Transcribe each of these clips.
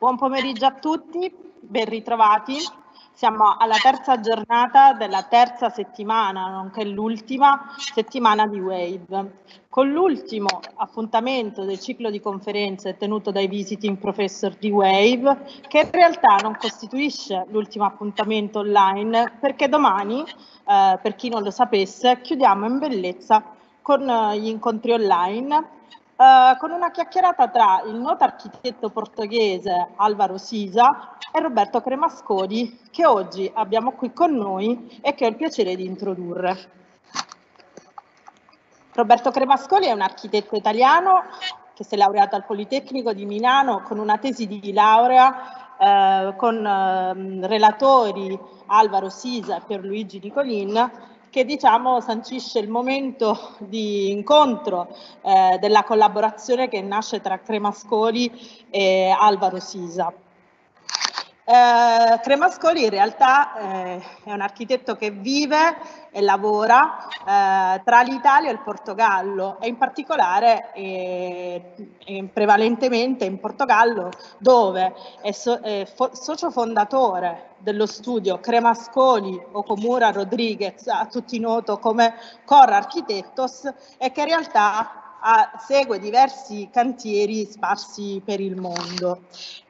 Buon pomeriggio a tutti, ben ritrovati. Siamo alla terza giornata della terza settimana, nonché l'ultima settimana di WAVE. Con l'ultimo appuntamento del ciclo di conferenze tenuto dai visiting professor di WAVE, che in realtà non costituisce l'ultimo appuntamento online, perché domani, eh, per chi non lo sapesse, chiudiamo in bellezza con eh, gli incontri online eh, con una chiacchierata tra il noto architetto portoghese Alvaro Sisa e Roberto Cremascodi che oggi abbiamo qui con noi e che ho il piacere di introdurre. Roberto Cremascoli è un architetto italiano che si è laureato al Politecnico di Milano con una tesi di laurea eh, con eh, relatori Alvaro Sisa e Pierluigi Nicolin che diciamo sancisce il momento di incontro eh, della collaborazione che nasce tra Cremascoli e Alvaro Sisa. Eh, Cremascoli in realtà eh, è un architetto che vive e lavora eh, tra l'Italia e il Portogallo e in particolare eh, prevalentemente in Portogallo dove è, so, è socio fondatore dello studio Cremascoli o Comura Rodriguez, a tutti noto come Cor Architectos e che in realtà a, segue diversi cantieri sparsi per il mondo.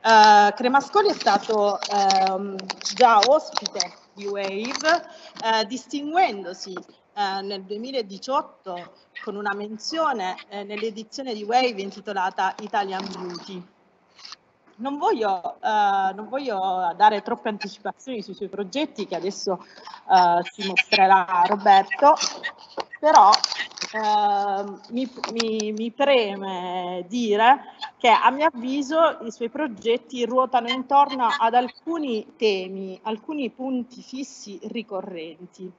Uh, Cremascoli è stato um, già ospite di Wave, uh, distinguendosi uh, nel 2018 con una menzione nell'edizione di Wave intitolata Italian Beauty. Non voglio, non voglio, dare troppe anticipazioni sui suoi progetti che adesso ci mostrerà Roberto, però Ehm, mi, mi, mi, preme dire che a mio avviso i suoi progetti ruotano intorno ad alcuni temi, alcuni punti fissi ricorrenti.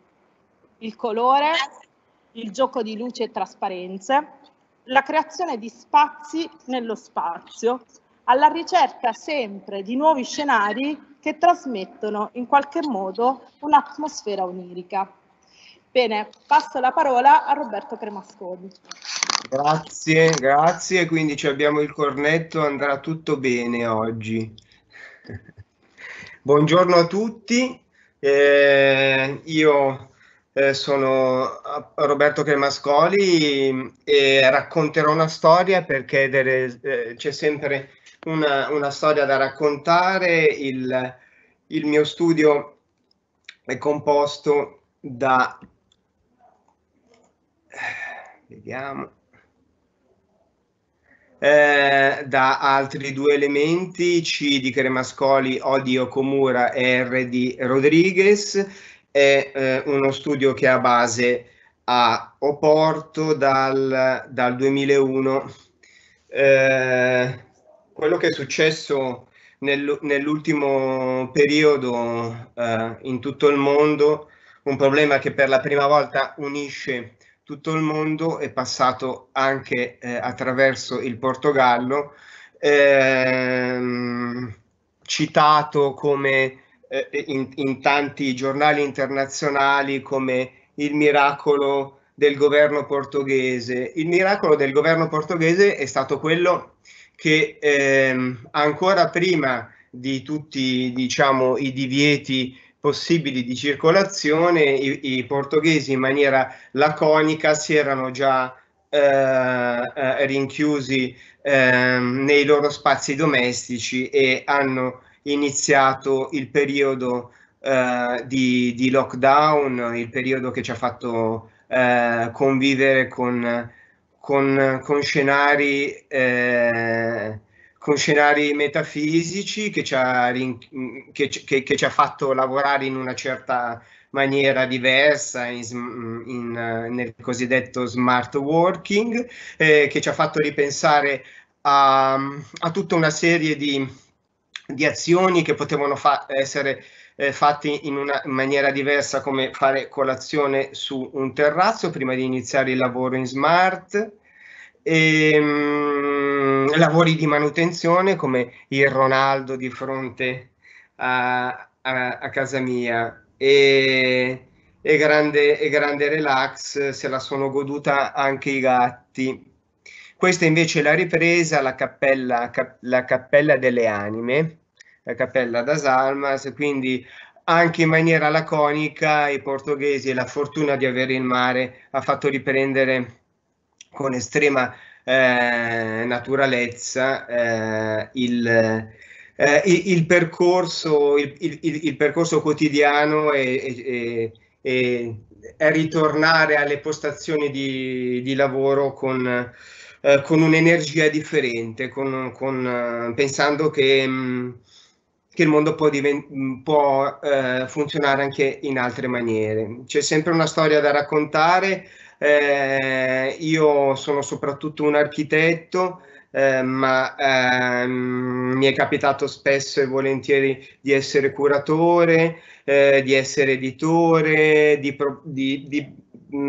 Il colore, il gioco di luce e trasparenze, la creazione di spazi nello spazio, alla ricerca sempre di nuovi scenari che trasmettono in qualche modo un'atmosfera onirica. Bene, passo la parola a Roberto Cremasconi. Grazie, grazie. Quindi ci abbiamo il cornetto, andrà tutto bene oggi. Buongiorno a tutti. Eh, io eh, sono Roberto Cremascoli e racconterò una storia perché eh, c'è sempre una, una, storia da raccontare. Il, il mio studio è composto da vediamo, eh, da altri due elementi, C di Cremascoli, O di Okomura e R di Rodriguez, è eh, uno studio che ha base a Oporto dal, dal 2001. Eh, quello che è successo nell'ultimo periodo eh, in tutto il mondo, un problema che per la prima volta unisce tutto il mondo è passato anche eh, attraverso il Portogallo, ehm, citato come eh, in, in, tanti giornali internazionali come il miracolo del governo portoghese. Il miracolo del governo portoghese è stato quello che ehm, ancora prima di tutti diciamo, i divieti possibili di circolazione, i, i portoghesi in maniera laconica si erano già eh, eh rinchiusi eh, nei loro spazi domestici e hanno iniziato il periodo eh, di, di, lockdown, il periodo che ci ha fatto eh, convivere con, con, con scenari eh, con scenari metafisici che ci, ha, che, che, che ci, ha, fatto lavorare in una certa maniera diversa in, in, nel cosiddetto smart working, eh, che ci ha fatto ripensare a, a tutta una serie di, di azioni che potevano fa essere eh, fatti in una in maniera diversa come fare colazione su un terrazzo prima di iniziare il lavoro in smart, e, ehm, mh, lavori di manutenzione come il Ronaldo di fronte a, a, a casa mia e, e, grande, e grande relax, se la sono goduta anche i gatti. Questa invece è la ripresa, la cappella, la cappella delle anime, la cappella da Salmas, quindi anche in maniera laconica i portoghesi e la fortuna di avere il mare ha fatto riprendere con estrema eh, naturalezza eh, il, eh, il, percorso, il, il, percorso, quotidiano e, e, e, e, ritornare alle postazioni di, di lavoro con, eh, con, un'energia differente, con, con, eh, pensando che, mm, che, il mondo può, divent- può eh, funzionare anche in altre maniere. C'è sempre una storia da raccontare eh, io sono soprattutto un architetto, eh, ma ehm, mi è capitato spesso e volentieri di essere curatore, eh, di essere editore, di, pro, di, di mh,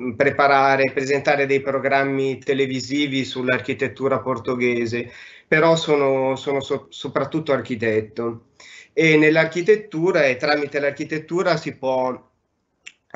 mm, preparare, presentare dei programmi televisivi sull'architettura portoghese, però sono, sono so, soprattutto architetto. E nell'architettura e tramite l'architettura si può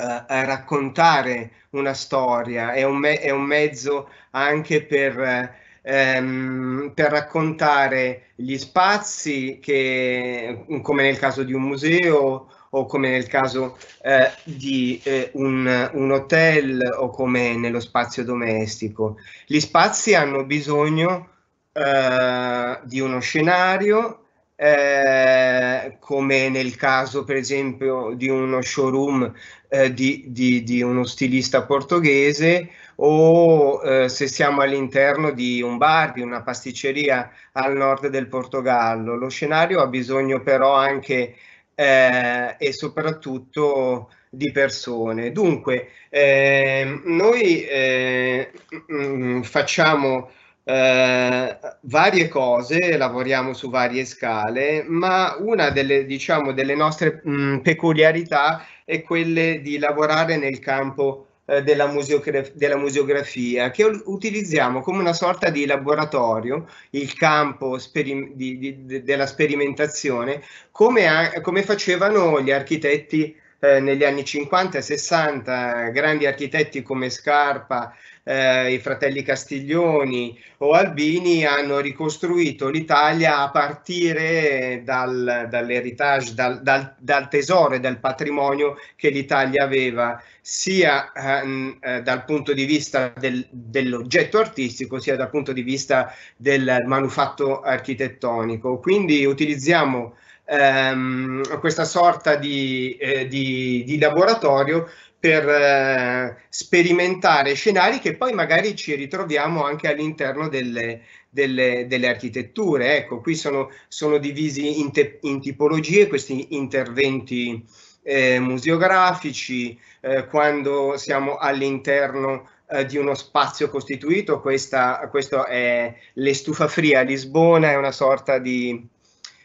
a raccontare una storia, è un, me- è un mezzo anche per, ehm, per, raccontare gli spazi che, come nel caso di un museo o come nel caso eh, di eh, un, un hotel o come nello spazio domestico. Gli spazi hanno bisogno eh, di uno scenario, eh, come nel caso per esempio di uno showroom eh, di, di, di, uno stilista portoghese o eh, se siamo all'interno di un bar, di una pasticceria al nord del Portogallo. Lo scenario ha bisogno però anche eh, e soprattutto di persone. Dunque, ehm, noi eh, mm, mm, facciamo eh, varie cose, lavoriamo su varie scale, ma una delle, diciamo, delle nostre mh, mm, peculiarità è quella di lavorare nel campo eh, della, museograf- della, museografia, che utilizziamo come una sorta di laboratorio, il campo speri- di, di, de- della sperimentazione, come, a- come facevano gli architetti eh, negli anni 50 e 60, grandi architetti come Scarpa, eh, i fratelli Castiglioni o Albini hanno ricostruito l'Italia a partire dal, dall'heritage, dal, dal, dal, tesoro e dal patrimonio che l'Italia aveva, sia ehm, eh, dal punto di vista del, dell'oggetto artistico, sia dal punto di vista del manufatto architettonico. Quindi utilizziamo ehm, questa sorta di, eh, di, di laboratorio per eh, sperimentare scenari che poi magari ci ritroviamo anche all'interno delle, delle, delle architetture. Ecco, qui sono, sono divisi in, te, in, tipologie questi interventi eh, museografici, eh, quando siamo all'interno eh, di uno spazio costituito, questa, questo è l'Estufa Fria a Lisbona, è una sorta di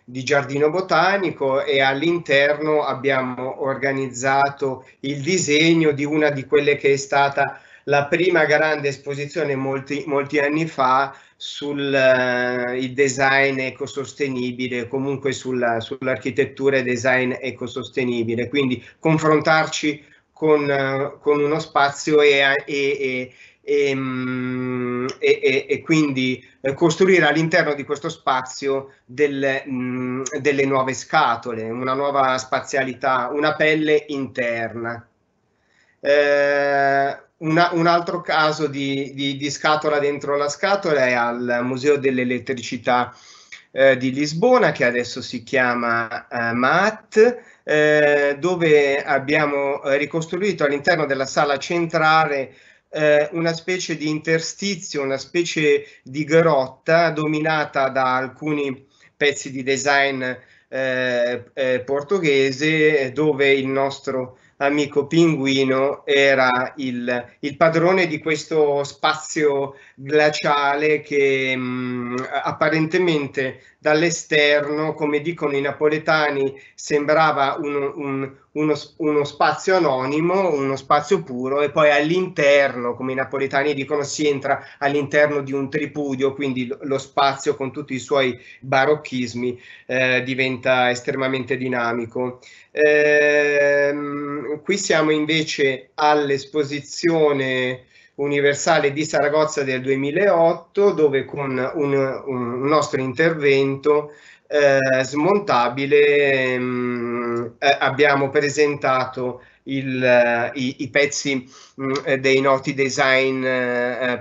di giardino botanico e all'interno abbiamo organizzato il disegno di una di quelle che è stata la prima grande esposizione molti, molti anni fa sul uh, design ecosostenibile, comunque sulla, sull'architettura e design ecosostenibile, quindi confrontarci con, uh, con uno spazio e, e, e Ehm, e, e, e quindi eh, costruire all'interno di questo spazio del, mm, delle nuove scatole, una nuova spazialità, una pelle interna. Eh, una, un altro caso di, di, di, scatola dentro la scatola è al Museo dell'Elettricità eh, di Lisbona, che adesso si chiama eh, MAT, eh, dove abbiamo eh, ricostruito all'interno della sala centrale eh, una specie di interstizio, una specie di grotta dominata da alcuni pezzi di design eh, eh, portoghese dove il nostro amico pinguino era il, il, padrone di questo spazio glaciale che mh, mm, apparentemente dall'esterno, come dicono i napoletani, sembrava un, un, uno, uno, spazio anonimo, uno spazio puro, e poi all'interno, come i napoletani dicono, si entra all'interno di un tripudio, quindi lo spazio con tutti i suoi barocchismi eh, diventa estremamente dinamico. Ehm, qui siamo invece all'esposizione Universale di Saragozza del 2008 dove con un, un nostro intervento eh, smontabile mh, mm, eh, abbiamo presentato il, eh, i, i, pezzi mh, mm, eh, dei noti design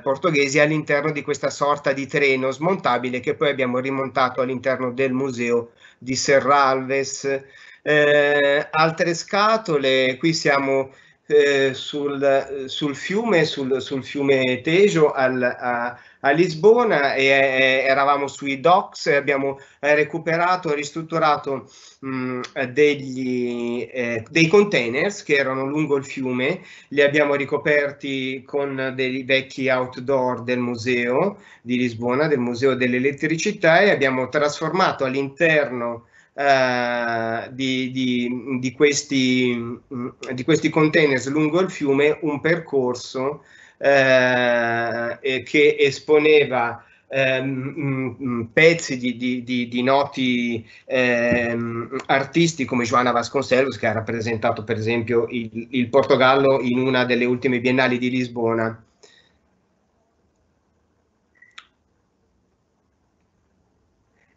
portoghesi all'interno di questa sorta di treno smontabile che poi abbiamo rimontato all'interno del museo di Serralves. altre scatole, qui siamo eh, sul, sul, fiume, sul, sul fiume Tejo al, a, a, Lisbona e eh, eravamo sui docks e abbiamo recuperato, ristrutturato mh, mm, degli, eh, dei containers che erano lungo il fiume, li abbiamo ricoperti con dei vecchi outdoor del museo di Lisbona, del museo dell'elettricità e abbiamo trasformato all'interno eh, di, di, di, questi, mm, di questi containers lungo il fiume un percorso eh, che esponeva ehm, mm, mm, pezzi di, di, di, di noti ehm, artisti come Joana Vasconcelos che ha rappresentato per esempio il, il Portogallo in una delle ultime biennali di Lisbona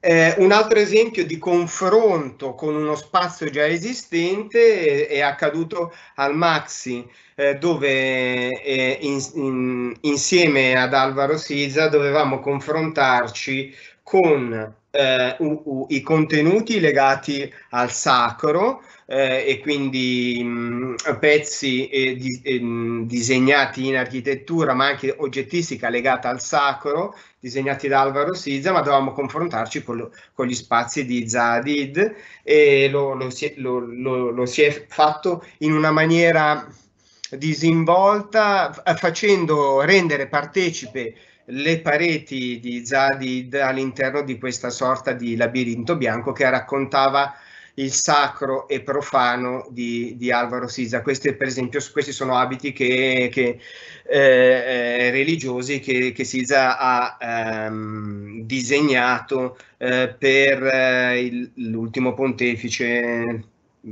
Eh, un altro esempio di confronto con uno spazio già esistente è, è accaduto al Maxi, eh, dove eh, in, in, insieme ad Alvaro Siza dovevamo confrontarci con eh, u, u, i contenuti legati al sacro eh, e quindi mh, mm, pezzi eh, di, ehm, disegnati in architettura ma anche oggettistica legata al sacro disegnati da Alvaro Sizza ma dovevamo confrontarci con, lo, con gli spazi di Zadid e lo, lo, si è, lo si è fatto in una maniera disinvolta facendo rendere partecipe le pareti di Zadid all'interno di questa sorta di labirinto bianco che raccontava il sacro e profano di, di Alvaro Sisa. Questi, per esempio, questi sono abiti che, che, eh, eh, religiosi che, che Sisa ha ehm, disegnato eh, per eh, l'ultimo pontefice,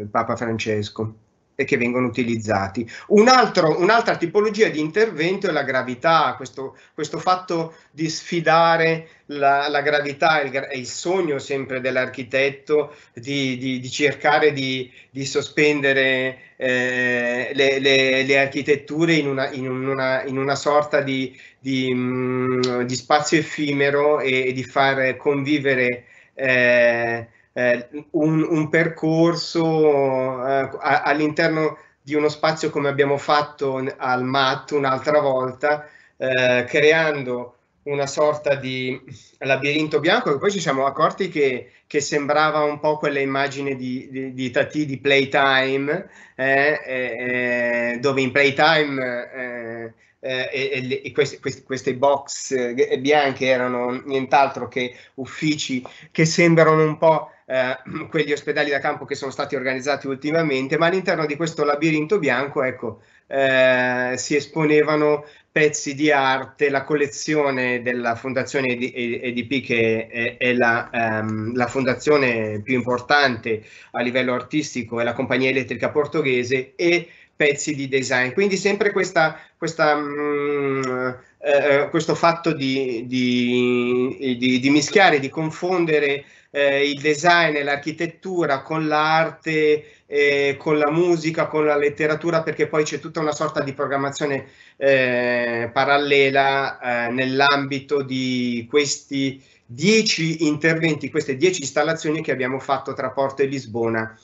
Papa Francesco che vengono utilizzati. Un altro, un'altra tipologia di intervento è la gravità, questo, questo fatto di sfidare la, la gravità e il, il, sogno sempre dell'architetto di, di, di cercare di, di sospendere eh, le, le, le, architetture in una, in una, in una sorta di, mh, mm, spazio effimero e, e, di far convivere eh, eh, un, un, percorso eh, all'interno di uno spazio come abbiamo fatto al MAT un'altra volta, eh, creando una sorta di labirinto bianco che poi ci siamo accorti che, che sembrava un po' quella immagine di, di, di Tati di Playtime, eh, eh, eh dove in Playtime eh, questi, eh, questi, queste box eh, bianche erano nient'altro che uffici che sembrano un po' eh, quegli ospedali da campo che sono stati organizzati ultimamente, ma all'interno di questo labirinto bianco, ecco, eh, si esponevano pezzi di arte, la collezione della fondazione EDP che è, è la, ehm, la, fondazione più importante a livello artistico è la compagnia elettrica portoghese e pezzi di design. Quindi sempre questa, questa mh, mm, eh, questo fatto di, di, di, di, mischiare, di confondere eh, il design e l'architettura con l'arte, eh, con la musica, con la letteratura, perché poi c'è tutta una sorta di programmazione eh, parallela eh, nell'ambito di questi dieci interventi, queste dieci installazioni che abbiamo fatto tra Porto e Lisbona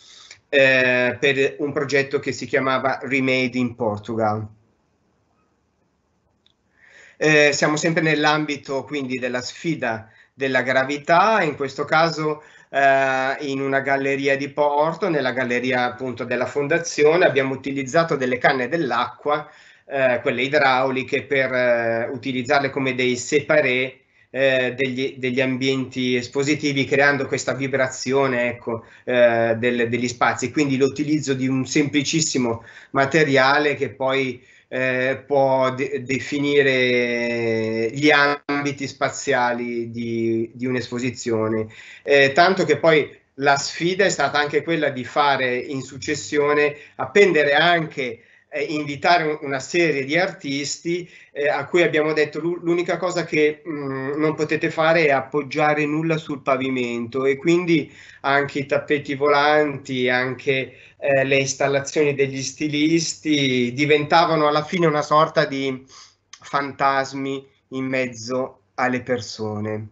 eh, per un progetto che si chiamava Remade in Portugal. Eh, siamo sempre nell'ambito quindi della sfida della gravità, in questo caso eh, in una galleria di Porto, nella galleria appunto della fondazione, abbiamo utilizzato delle canne dell'acqua, eh, quelle idrauliche, per eh, utilizzarle come dei separé eh, degli, degli, ambienti espositivi, creando questa vibrazione ecco, eh, del, degli spazi. Quindi l'utilizzo di un semplicissimo materiale che poi eh, può de- definire gli ambiti spaziali di, di un'esposizione, eh, tanto che poi la sfida è stata anche quella di fare in successione, appendere anche eh, invitare una serie di artisti eh, a cui abbiamo detto l'unica cosa che mh, mm, non potete fare è appoggiare nulla sul pavimento e quindi anche i tappeti volanti, anche eh, le installazioni degli stilisti diventavano alla fine una sorta di fantasmi in mezzo alle persone.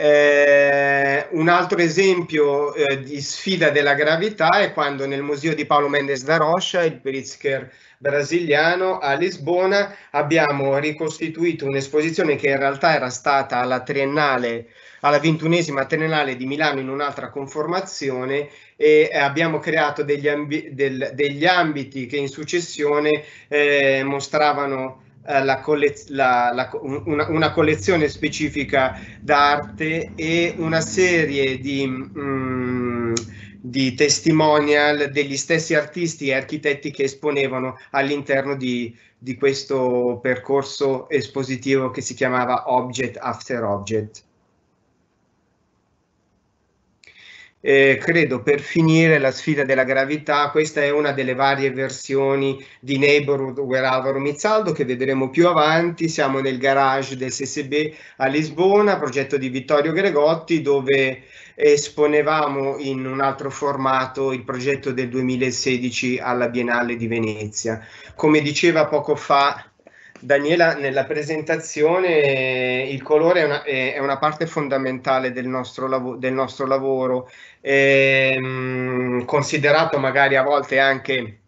Eh, un altro esempio eh, di sfida della gravità è quando nel museo di Paolo Mendes da Rocha, il Pritzker brasiliano, a Lisbona abbiamo ricostituito un'esposizione che in realtà era stata alla triennale alla ventunesima triennale di Milano in un'altra conformazione e abbiamo creato degli, ambi del, degli ambiti che in successione eh, mostravano eh, la collez- la, la, una, una, collezione specifica d'arte e una serie di, mh, mm, di, testimonial degli stessi artisti e architetti che esponevano all'interno di, di questo percorso espositivo che si chiamava Object After Object. eh, credo per finire la sfida della gravità, questa è una delle varie versioni di Neighborhood Gueravaro Mizzaldo che vedremo più avanti, siamo nel garage del SSB a Lisbona, progetto di Vittorio Gregotti dove esponevamo in un altro formato il progetto del 2016 alla Biennale di Venezia. Come diceva poco fa Daniela, nella presentazione eh, il colore è una, è una parte fondamentale del nostro, lav del nostro lavoro, ehm, considerato magari a volte anche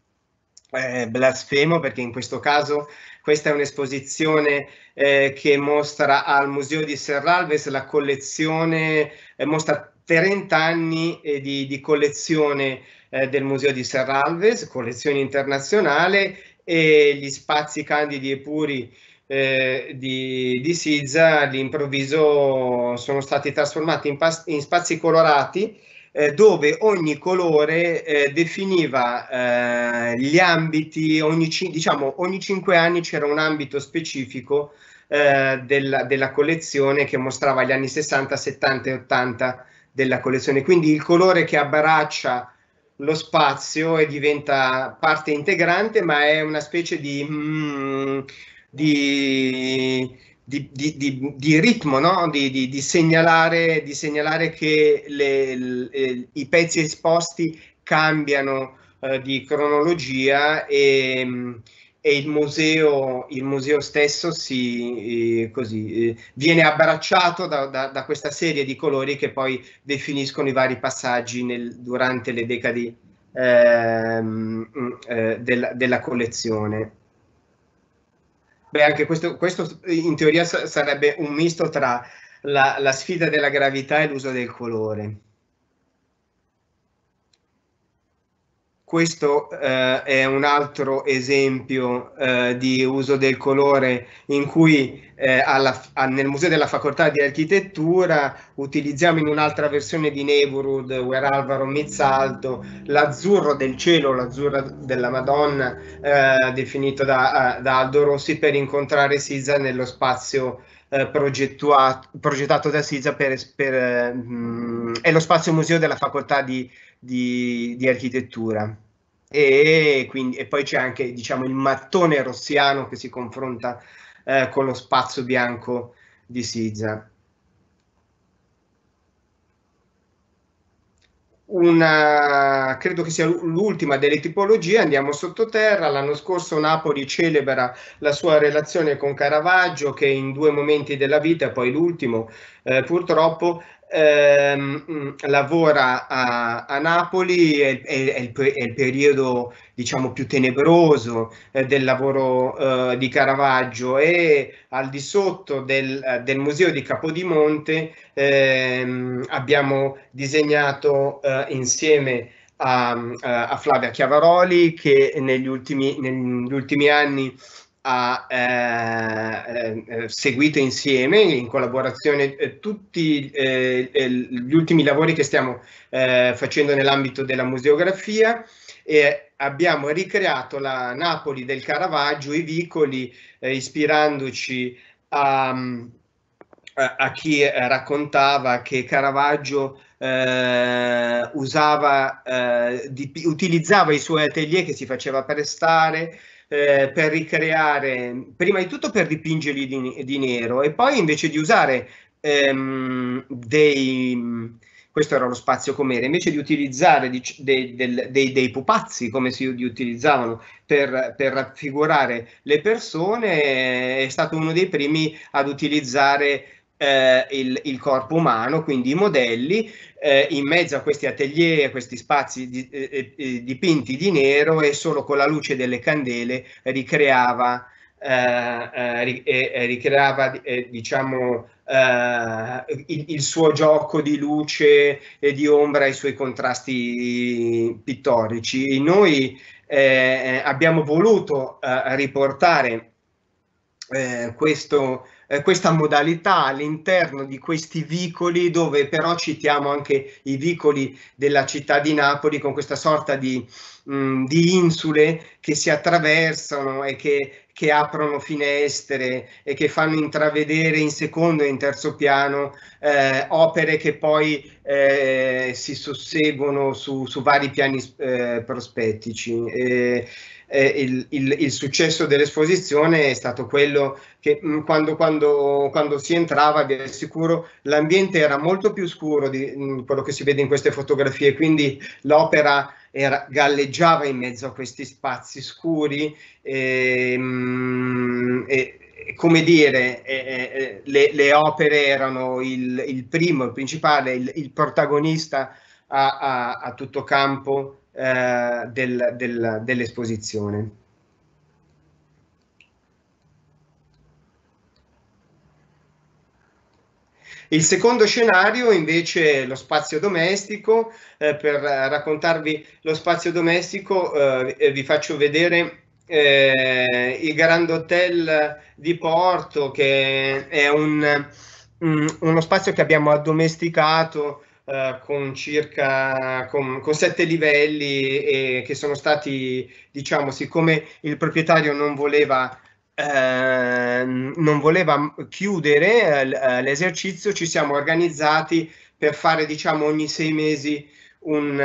eh, blasfemo perché in questo caso questa è un'esposizione eh, che mostra al Museo di Serralves la collezione, eh, mostra 30 anni eh, di, di collezione eh, del Museo di Serralves, collezione internazionale e gli spazi candidi e puri eh, di, di Sizza all'improvviso sono stati trasformati in, in spazi colorati eh, dove ogni colore eh, definiva eh, gli ambiti, ogni, diciamo ogni cinque anni c'era un ambito specifico eh, della, della collezione che mostrava gli anni 60, 70 e 80 della collezione. Quindi il colore che abbraccia lo spazio e diventa parte integrante, ma è una specie di, mm, di, di, di ritmo, no? di, segnalare, di segnalare, che le, le, i pezzi esposti cambiano eh, di cronologia e mm, e il museo, il museo stesso si, eh, così, eh, viene abbracciato da, da, da, questa serie di colori che poi definiscono i vari passaggi nel, durante le decadi ehm, eh, della, della, collezione. Beh, anche questo, questo in teoria sarebbe un misto tra la, la sfida della gravità e l'uso del colore. Questo eh, è un altro esempio eh, di uso del colore in cui eh, alla, a, nel Museo della Facoltà di Architettura utilizziamo in un'altra versione di Neighborhood, Where Alvaro Mizzalto, l'azzurro del cielo, l'azzurro della Madonna, eh, definito da, eh, da, Aldo Rossi, per incontrare Sisa nello spazio eh, progettato da Sisa per, per, mh, mm, è lo spazio museo della Facoltà di Architettura di, di architettura. E, quindi, e, poi c'è anche diciamo, il mattone rossiano che si confronta eh, con lo spazio bianco di Siza. Una, credo che sia l'ultima delle tipologie, andiamo sottoterra, l'anno scorso Napoli celebra la sua relazione con Caravaggio che in due momenti della vita, poi l'ultimo eh, purtroppo, ehm, lavora a, a, Napoli, è, è, è, il, è il, periodo diciamo, più tenebroso eh, del lavoro eh, di Caravaggio e al di sotto del, eh, del museo di Capodimonte ehm, abbiamo disegnato eh, insieme a, a, Flavia Chiavaroli che negli ultimi, negli ultimi anni ha eh, eh, seguito insieme in collaborazione eh, tutti eh, gli ultimi lavori che stiamo eh, facendo nell'ambito della museografia e abbiamo ricreato la Napoli del Caravaggio, i vicoli, eh, ispirandoci a, a, chi raccontava che Caravaggio usava, di, utilizzava i suoi atelier che si faceva prestare eh, per ricreare, prima di tutto per dipingerli di, di nero e poi invece di usare ehm, dei, questo era lo spazio com'era, invece di utilizzare dei, dei, dei, dei pupazzi come si utilizzavano per, per, raffigurare le persone, è stato uno dei primi ad utilizzare eh, il, il, corpo umano, quindi i modelli, eh, in mezzo a questi atelier, a questi spazi di, eh, eh, eh dipinti di nero e solo con la luce delle candele ricreava, eh, ricreava diciamo, il, il, suo gioco di luce e di ombra, i suoi contrasti pittorici. Noi abbiamo voluto riportare questo eh, questa modalità all'interno di questi vicoli dove però citiamo anche i vicoli della città di Napoli con questa sorta di, mh, mm, di insule che si attraversano e che, che aprono finestre e che fanno intravedere in secondo e in terzo piano eh, opere che poi eh, si susseguono su, su vari piani eh, prospettici. Eh, eh, il, il, il, successo dell'esposizione è stato quello che mh, mm, quando, quando, quando, si entrava vi assicuro l'ambiente era molto più scuro di mh, mm, quello che si vede in queste fotografie, quindi l'opera era, galleggiava in mezzo a questi spazi scuri ehm, e, mh, e come dire, eh, eh, le, le, opere erano il, il primo, il principale, il, il protagonista a, a, a, tutto campo eh, del, del, dell'esposizione. Il secondo scenario invece è lo spazio domestico, eh, per raccontarvi lo spazio domestico eh, vi faccio vedere eh, il Grand Hotel di Porto che è un, um, uno spazio che abbiamo addomesticato eh, con circa con, con sette livelli e che sono stati, diciamo, siccome il proprietario non voleva eh, non voleva chiudere eh, l'esercizio, ci siamo organizzati per fare diciamo ogni sei mesi un,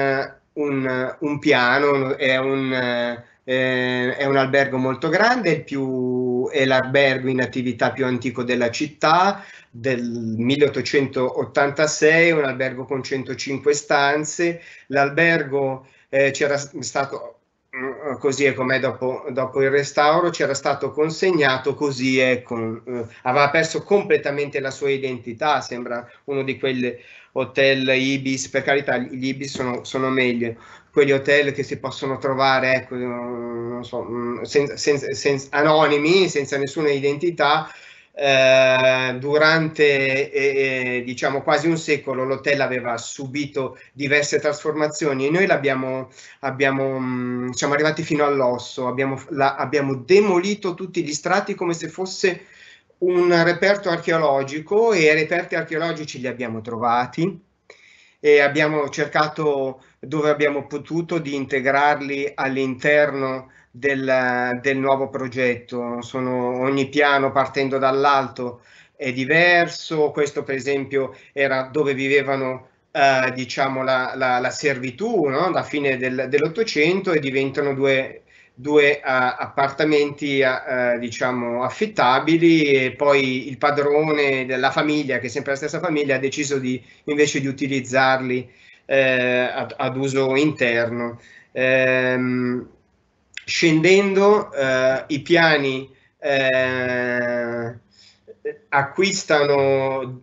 un, un piano, è un, eh, è un albergo molto grande, più, è l'albergo in attività più antico della città, del 1886, un albergo con 105 stanze. L'albergo eh, c'era stato, mm, così e com'è dopo, dopo, il restauro, c'era stato consegnato così e con, eh, aveva perso completamente la sua identità, sembra uno di quegli hotel Ibis, per carità gli Ibis sono, sono meglio, quegli hotel che si possono trovare ecco, eh, non so, mm, sen, sen, sen, anonimi, senza nessuna identità. Eh, durante eh, diciamo quasi un secolo l'hotel aveva subito diverse trasformazioni e noi l'abbiamo abbiamo, mm, siamo arrivati fino all'osso, abbiamo, la, abbiamo demolito tutti gli strati come se fosse un reperto archeologico e reperti archeologici li abbiamo trovati e abbiamo cercato dove abbiamo potuto di integrarli all'interno del, del nuovo progetto. Sono ogni piano partendo dall'alto è diverso, questo per esempio era dove vivevano eh, diciamo la, la, la servitù no? alla fine del, dell'Ottocento e diventano due due uh, appartamenti uh, diciamo affittabili e poi il padrone della famiglia, che è sempre la stessa famiglia, ha deciso di, invece di utilizzarli eh, ad, ad, uso interno. Ehm, scendendo eh, i piani eh, acquistano,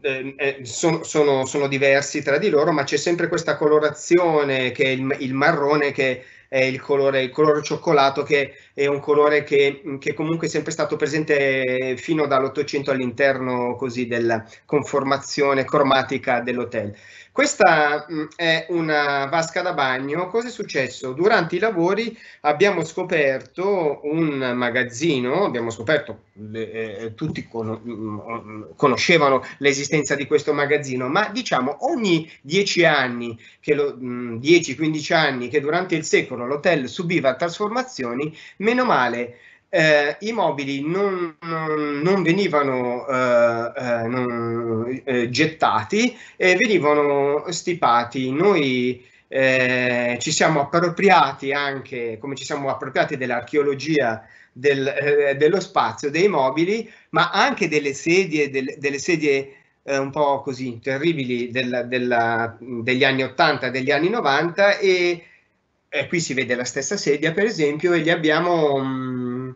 sono, sono, sono, diversi tra di loro, ma c'è sempre questa colorazione che è il, il marrone che è il colore, il colore cioccolato che è un colore che, che comunque è sempre stato presente fino dall'Ottocento all'interno così della conformazione cromatica dell'hotel. Questa mm, è una vasca da bagno. Cosa è successo? Durante i lavori abbiamo scoperto un magazzino, abbiamo scoperto, eh, eh, tutti con, mm, conoscevano l'esistenza di questo magazzino, ma diciamo ogni 10 anni, 10-15 mm, anni che durante il secolo l'hotel subiva trasformazioni, Meno male, eh, i mobili non, non, non venivano eh, eh non, eh, gettati, venivano stipati. Noi eh, ci siamo appropriati anche, come ci siamo appropriati dell'archeologia del, dello spazio, dei mobili, ma anche delle sedie, del, delle sedie un po' così terribili della, della, degli anni 80, degli anni 90 e eh, qui si vede la stessa sedia per esempio, e li abbiamo, mh, mm,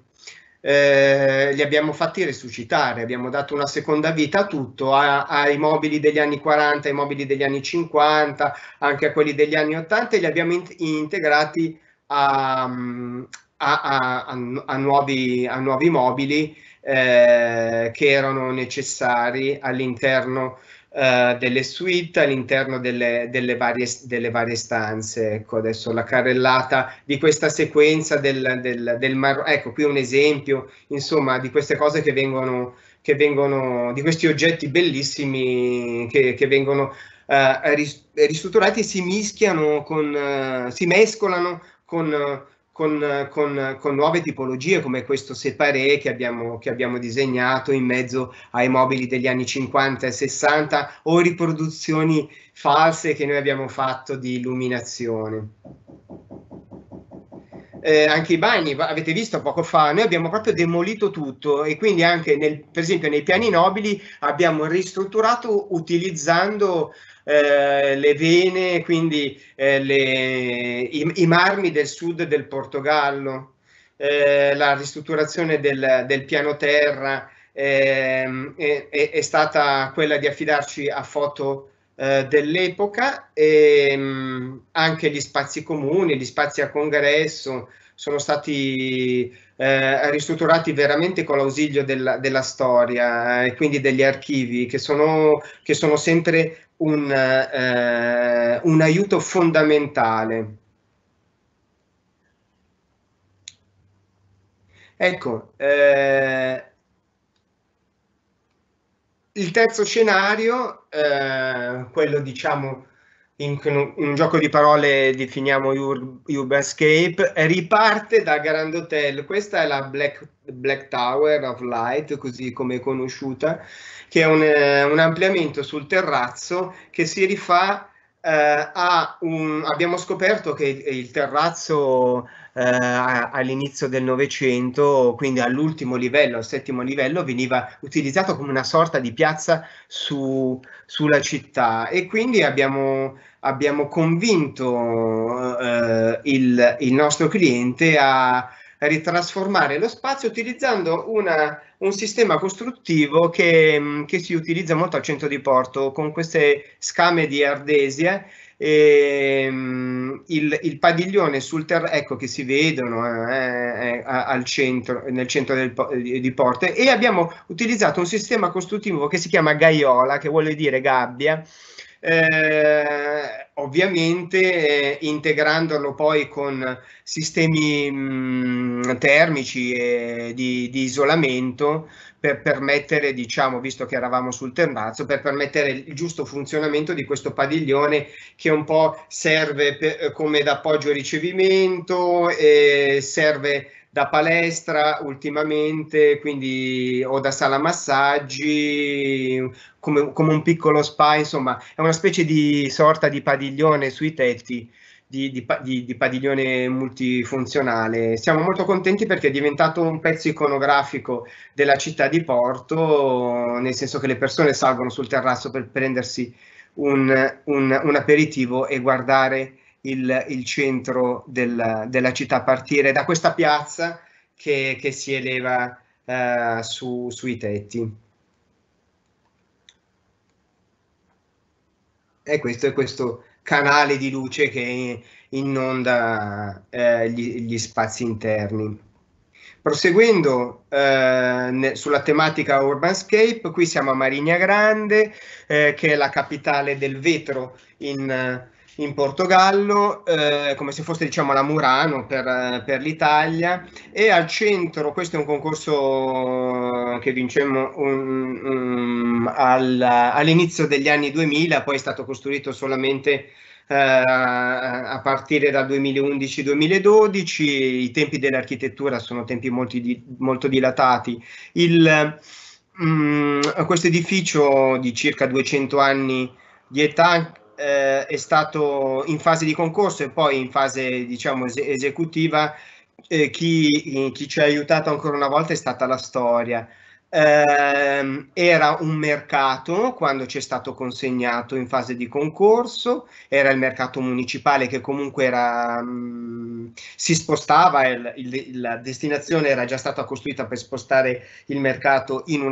eh, li abbiamo fatti resuscitare, abbiamo dato una seconda vita a tutto, a, ai mobili degli anni 40, ai mobili degli anni 50, anche a quelli degli anni 80 e li abbiamo in, integrati mm, a, a, a, nuovi, a nuovi mobili eh, che erano necessari all'interno eh, delle suite all'interno delle, delle, varie, delle varie stanze. Ecco, adesso la carrellata di questa sequenza del, del, del Marocco, ecco qui un esempio, insomma, di queste cose che vengono, che vengono di questi oggetti bellissimi che, che vengono uh, ristrutturati e si mischiano, con, uh, si mescolano con con, con, con, nuove tipologie come questo separé che abbiamo, che abbiamo disegnato in mezzo ai mobili degli anni 50 e 60 o riproduzioni false che noi abbiamo fatto di illuminazione eh, anche i bagni, avete visto poco fa, noi abbiamo proprio demolito tutto e quindi anche nel, per esempio nei piani nobili abbiamo ristrutturato utilizzando eh, le vene, quindi eh, le, i, i, marmi del sud del Portogallo, eh, la ristrutturazione del, del piano terra è, ehm, è, è stata quella di affidarci a foto eh, dell'epoca e mh, mm, anche gli spazi comuni, gli spazi a congresso sono stati eh, ristrutturati veramente con l'ausilio della, della, storia eh, e quindi degli archivi che sono, che sono sempre un, eh, un aiuto fondamentale. Ecco, eh, il terzo scenario, eh, quello diciamo in, un gioco di parole definiamo Urban Escape, riparte da Grand Hotel. Questa è la Black, Black Tower of Light, così come è conosciuta, che è un, un ampliamento sul terrazzo che si rifà eh, a un... abbiamo scoperto che il terrazzo eh, all'inizio del Novecento, quindi all'ultimo livello, al settimo livello, veniva utilizzato come una sorta di piazza su, sulla città e quindi abbiamo, abbiamo convinto eh, il, il nostro cliente a ritrasformare lo spazio utilizzando una, un sistema costruttivo che, mm, che, si utilizza molto al centro di Porto con queste scame di ardesia. E, ehm, il, il, padiglione sul terreno, ecco che si vedono eh, eh al centro, nel centro del, di Porto e abbiamo utilizzato un sistema costruttivo che si chiama gaiola, che vuole dire gabbia, eh, ovviamente eh, integrandolo poi con sistemi mh, mm, termici e di, di isolamento per permettere, diciamo, visto che eravamo sul terrazzo, per permettere il giusto funzionamento di questo padiglione che un po' serve per, come d'appoggio e ricevimento, eh, serve da palestra ultimamente, quindi o da sala massaggi, come, come, un piccolo spa, insomma, è una specie di sorta di padiglione sui tetti. Di, di, di, di padiglione multifunzionale. Siamo molto contenti perché è diventato un pezzo iconografico della città di Porto, nel senso che le persone salgono sul terrazzo per prendersi un, un, un aperitivo e guardare il, il centro del, della città, a partire da questa piazza che, che si eleva eh, su, sui tetti. E questo è questo canale di luce che inonda eh, gli, gli, spazi interni. Proseguendo eh, sulla tematica urbanscape, qui siamo a Marigna Grande, eh, che è la capitale del vetro in, in Portogallo, eh, come se fosse diciamo la Murano per, eh, per, l'Italia e al centro, questo è un concorso che vincemmo um, um, al, all'inizio degli anni 2000, poi è stato costruito solamente Uh, a partire dal 2011-2012, i tempi dell'architettura sono tempi molto, di, molto dilatati. Il, um, questo edificio di circa 200 anni di età eh, è stato in fase di concorso e poi in fase diciamo es- esecutiva eh, chi, chi, ci ha aiutato ancora una volta è stata la storia eh, era un mercato quando ci è stato consegnato in fase di concorso, era il mercato municipale che comunque era, mh, mhmm, si spostava, il, il, la destinazione era già stata costruita per spostare il mercato in,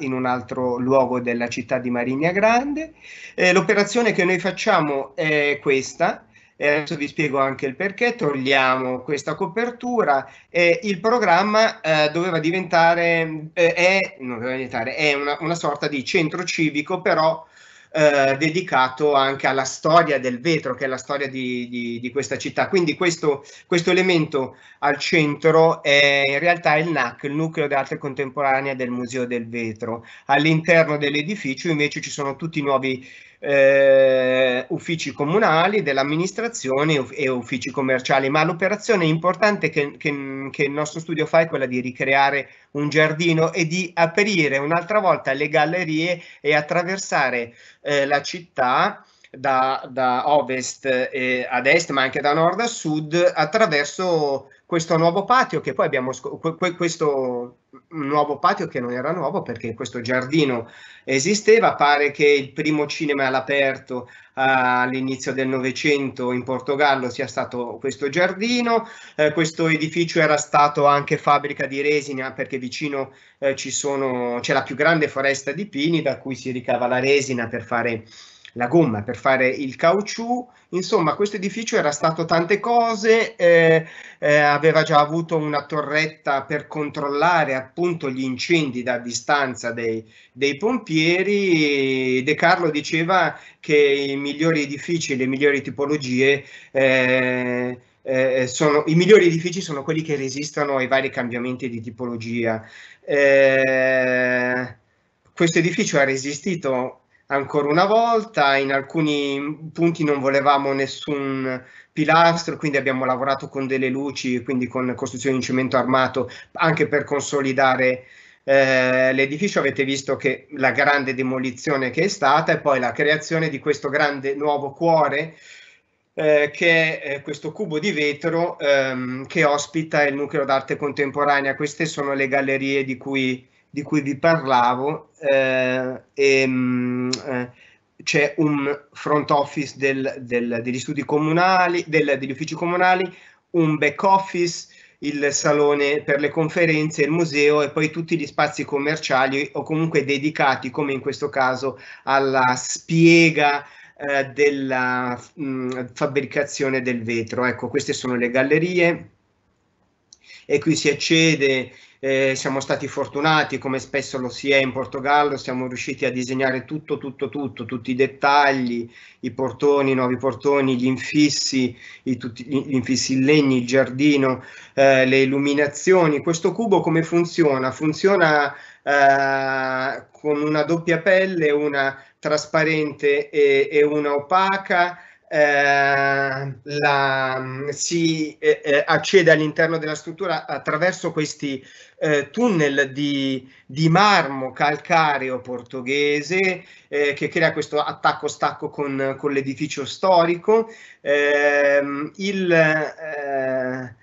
in un altro luogo della città di Marigna Grande. Eh, l'operazione che noi facciamo è questa e adesso vi spiego anche il perché, togliamo questa copertura, eh, il programma eh, doveva diventare, eh, è, doveva diventare, è una, una, sorta di centro civico però eh, dedicato anche alla storia del vetro, che è la storia di, di, di questa città. Quindi questo, questo, elemento al centro è in realtà il NAC, il nucleo d'arte contemporanea del Museo del Vetro. All'interno dell'edificio invece ci sono tutti i nuovi eh, uffici comunali, dell'amministrazione e uffici commerciali, ma l'operazione importante che, che, che, il nostro studio fa è quella di ricreare un giardino e di aprire un'altra volta le gallerie e attraversare eh, la città da, da, ovest eh, ad est, ma anche da nord a sud, attraverso questo nuovo patio che poi abbiamo questo nuovo patio che non era nuovo perché questo giardino esisteva, pare che il primo cinema all'aperto ah, all'inizio del Novecento in Portogallo sia stato questo giardino, eh, questo edificio era stato anche fabbrica di resina ah, perché vicino eh, ci sono, c'è la più grande foresta di pini da cui si ricava la resina per fare la gomma per fare il caucciù. Insomma, questo edificio era stato tante cose, eh, eh, aveva già avuto una torretta per controllare appunto gli incendi da distanza dei, dei pompieri. De Carlo diceva che i migliori edifici, le migliori tipologie eh, eh, sono, i migliori edifici sono quelli che resistono ai vari cambiamenti di tipologia. Eh, questo edificio ha resistito ancora una volta, in alcuni punti non volevamo nessun pilastro, quindi abbiamo lavorato con delle luci, quindi con costruzioni in cemento armato, anche per consolidare eh, l'edificio. Avete visto che la grande demolizione che è stata e poi la creazione di questo grande nuovo cuore eh, che è eh, questo cubo di vetro ehm, che ospita il nucleo d'arte contemporanea. Queste sono le gallerie di cui di cui vi parlavo, eh, e, mh, mm, eh, c'è un front office del, del, degli studi comunali, del, degli uffici comunali, un back office, il salone per le conferenze, il museo e poi tutti gli spazi commerciali o comunque dedicati, come in questo caso, alla spiega eh, della mh, mm, fabbricazione del vetro. Ecco, queste sono le gallerie e qui si accede eh, siamo stati fortunati come spesso lo si è in Portogallo, siamo riusciti a disegnare tutto, tutto, tutto, tutti i dettagli, i portoni, i nuovi portoni, gli infissi, i, tutti, gli infissi in legno, il giardino, eh, le illuminazioni. Questo cubo come funziona? Funziona eh, con una doppia pelle, una trasparente e, e una opaca. Eh, la, mm, si eh, eh, accede all'interno della struttura attraverso questi eh, tunnel di, di, marmo calcareo portoghese eh, che crea questo attacco-stacco con, con l'edificio storico. Ehm, eh, il, eh,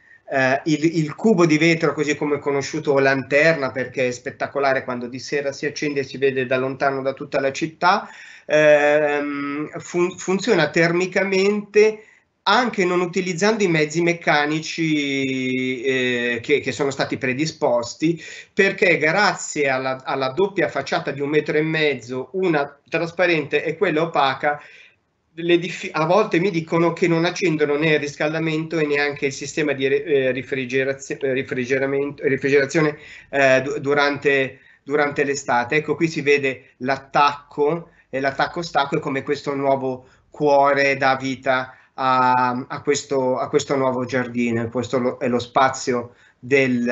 il, il, cubo di vetro, così come conosciuto lanterna, perché è spettacolare quando di sera si accende e si vede da lontano da tutta la città, ehm, fun funziona termicamente anche non utilizzando i mezzi meccanici eh, che, che, sono stati predisposti, perché grazie alla, alla, doppia facciata di un metro e mezzo, una trasparente e quella opaca, a volte mi dicono che non accendono né il riscaldamento e neanche il sistema di eh, rifrigerazio eh, eh durante, durante l'estate. Ecco, qui si vede l'attacco e l'attacco-stacco è come questo nuovo cuore dà vita a, a, questo, a questo, nuovo giardino. Questo lo, è lo spazio del,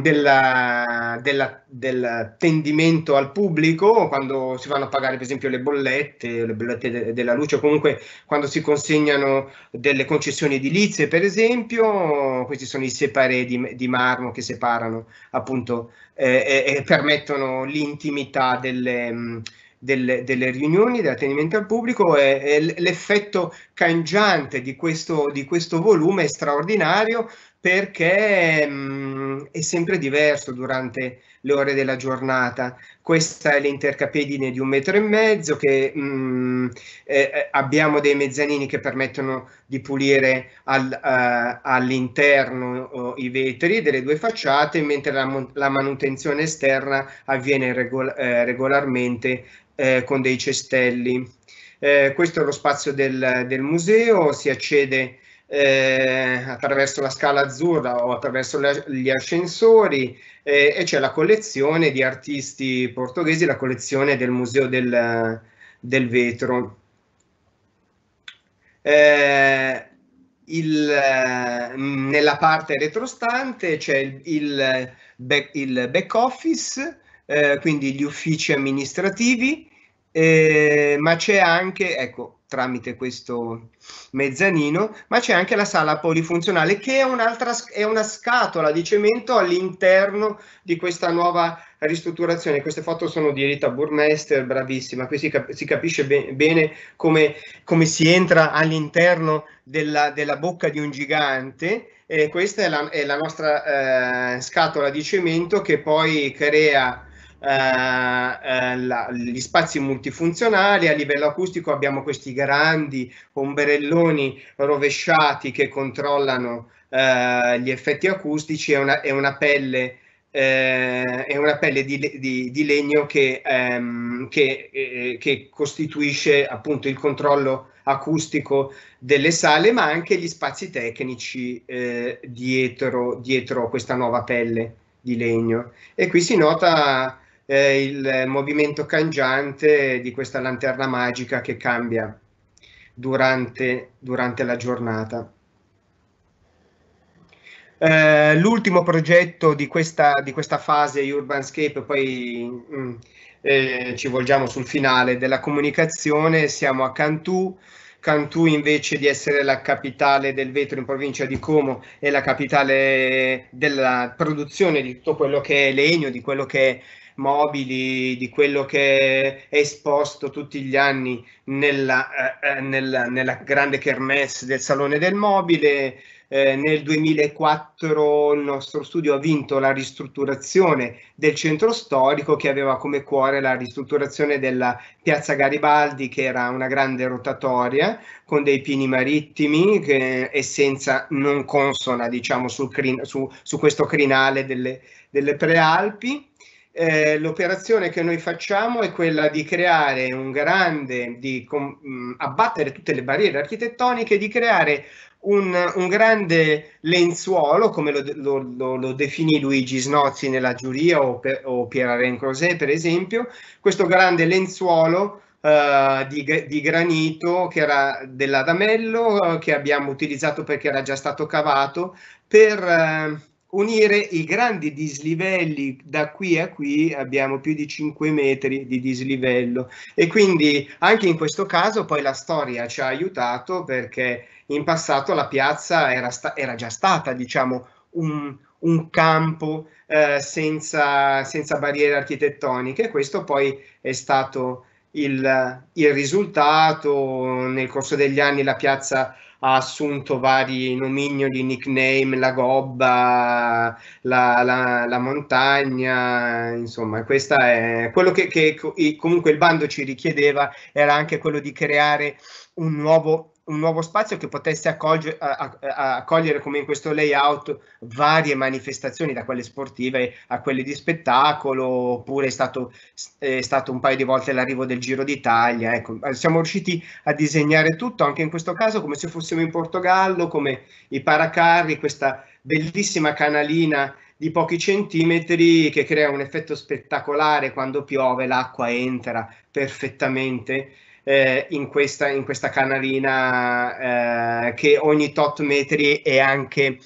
della, mm, della, del tendimento al pubblico quando si vanno a pagare per esempio le bollette, le bollette de, della luce comunque quando si consegnano delle concessioni edilizie per esempio, questi sono i separé di, di marmo che separano appunto eh, e, e, permettono l'intimità delle, mm, delle, delle riunioni, dell'attenimento al pubblico e, e l'effetto cangiante di questo, di questo volume è straordinario perché mh, mm, è sempre diverso durante le ore della giornata. Questa è l'intercapedine di un metro e mezzo, che mh, mm, eh, abbiamo dei mezzanini che permettono di pulire al, uh, all'interno uh, i vetri delle due facciate, mentre la, la manutenzione esterna avviene regol- eh, regolarmente eh, con dei cestelli. Eh, questo è lo spazio del, del museo, si accede eh, attraverso la scala azzurra o attraverso le, gli ascensori eh, e c'è la collezione di artisti portoghesi, la collezione del Museo del, del Vetro. Eh, il, mm, nella parte retrostante c'è il, il, back, il back office, eh, quindi gli uffici amministrativi, eh, ma c'è anche, ecco, tramite questo mezzanino, ma c'è anche la sala polifunzionale che è, è una scatola di cemento all'interno di questa nuova ristrutturazione. Queste foto sono di Rita Burmester, bravissima, qui si, cap- si capisce be- bene come, come, si entra all'interno della, della bocca di un gigante. E questa è la, è la nostra eh, scatola di cemento che poi crea eh, eh, la, gli spazi multifunzionali, a livello acustico abbiamo questi grandi ombrelloni rovesciati che controllano eh, gli effetti acustici e una, una pelle eh, è una pelle di, di, di legno che, ehm, che, eh, che, costituisce appunto il controllo acustico delle sale, ma anche gli spazi tecnici eh, dietro, dietro questa nuova pelle di legno. E qui si nota eh, il movimento cangiante di questa lanterna magica che cambia durante, durante la giornata. Eh, l'ultimo progetto di questa, di questa, fase Urbanscape, poi mh, mm, eh, ci volgiamo sul finale della comunicazione, siamo a Cantù. Cantù invece di essere la capitale del vetro in provincia di Como è la capitale della produzione di tutto quello che è legno, di quello che è mobili, di quello che è esposto tutti gli anni nella, eh, eh nella, nella grande kermesse del Salone del Mobile. Eh, nel 2004 il nostro studio ha vinto la ristrutturazione del centro storico che aveva come cuore la ristrutturazione della piazza Garibaldi che era una grande rotatoria con dei pini marittimi che, senza non consona diciamo sul, su, su questo crinale delle, delle prealpi eh, l'operazione che noi facciamo è quella di creare un grande, di com, mm, abbattere tutte le barriere architettoniche, di creare un, un grande lenzuolo, come lo, lo, lo, lo, definì Luigi Snozzi nella giuria o, o Pierre-Alain per esempio, questo grande lenzuolo Uh, di, di, granito che era dell'Adamello uh, che abbiamo utilizzato perché era già stato cavato per, uh, unire i grandi dislivelli da qui a qui abbiamo più di 5 metri di dislivello e quindi anche in questo caso poi la storia ci ha aiutato perché in passato la piazza era, sta era già stata diciamo un, un campo eh, senza, senza, barriere architettoniche e questo poi è stato il, il risultato nel corso degli anni la piazza ha assunto vari nomignoli, nickname, la gobba, la, la, la montagna, insomma, questo è quello che, che comunque il bando ci richiedeva, era anche quello di creare un nuovo un nuovo spazio che potesse accolge, a, a, accogliere, come in questo layout, varie manifestazioni, da quelle sportive a quelle di spettacolo, oppure è stato, è stato un paio di volte l'arrivo del Giro d'Italia. Ecco, siamo riusciti a disegnare tutto, anche in questo caso, come se fossimo in Portogallo, come i paracarri, questa bellissima canalina di pochi centimetri che crea un effetto spettacolare quando piove, l'acqua entra perfettamente eh, in, questa, in, questa, canalina eh, che ogni tot metri è anche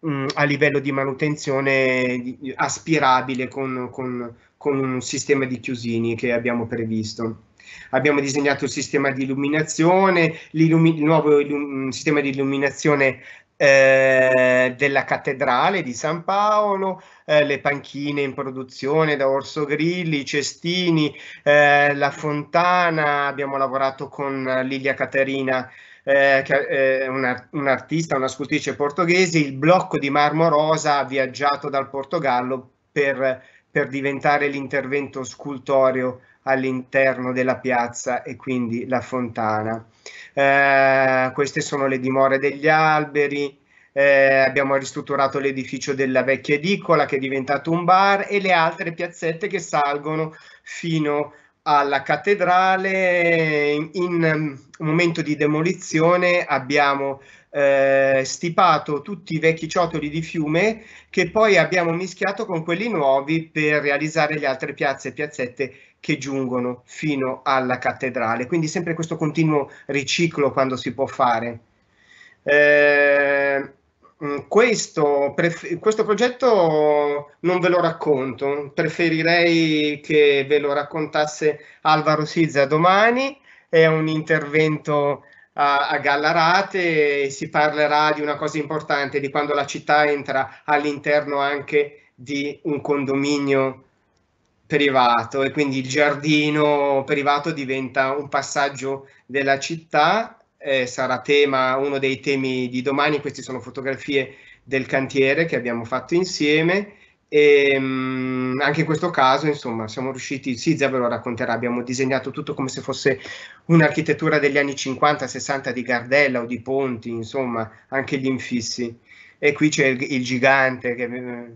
mh, mm, a livello di manutenzione aspirabile con, con, con un sistema di chiusini che abbiamo previsto. Abbiamo disegnato il sistema di illuminazione, il nuovo illum sistema di illuminazione eh, della cattedrale di San Paolo, eh, le panchine in produzione da Orso Grilli, Cestini, eh, la Fontana, abbiamo lavorato con Lilia Caterina eh, che è eh, un'artista, una scultrice portoghese, il blocco di marmo rosa ha viaggiato dal Portogallo per, per diventare l'intervento scultoreo all'interno della piazza e quindi la fontana. Eh, queste sono le dimore degli alberi, eh, abbiamo ristrutturato l'edificio della vecchia edicola che è diventato un bar e le altre piazzette che salgono fino alla cattedrale. In, in mm, momento di demolizione abbiamo eh, stipato tutti i vecchi ciotoli di fiume che poi abbiamo mischiato con quelli nuovi per realizzare le altre piazze e piazzette che giungono fino alla cattedrale, quindi sempre questo continuo riciclo quando si può fare. Eh, mm, questo, questo, progetto non ve lo racconto, preferirei che ve lo raccontasse Alvaro Sizza domani, è un intervento a, a Gallarate, si parlerà di una cosa importante, di quando la città entra all'interno anche di un condominio privato e quindi il giardino privato diventa un passaggio della città, eh, sarà tema, uno dei temi di domani, queste sono fotografie del cantiere che abbiamo fatto insieme e mh, mm, anche in questo caso insomma siamo riusciti, sì Zia ve lo racconterà, abbiamo disegnato tutto come se fosse un'architettura degli anni 50-60 di Gardella o di Ponti, insomma anche gli infissi e qui c'è il, il gigante che eh,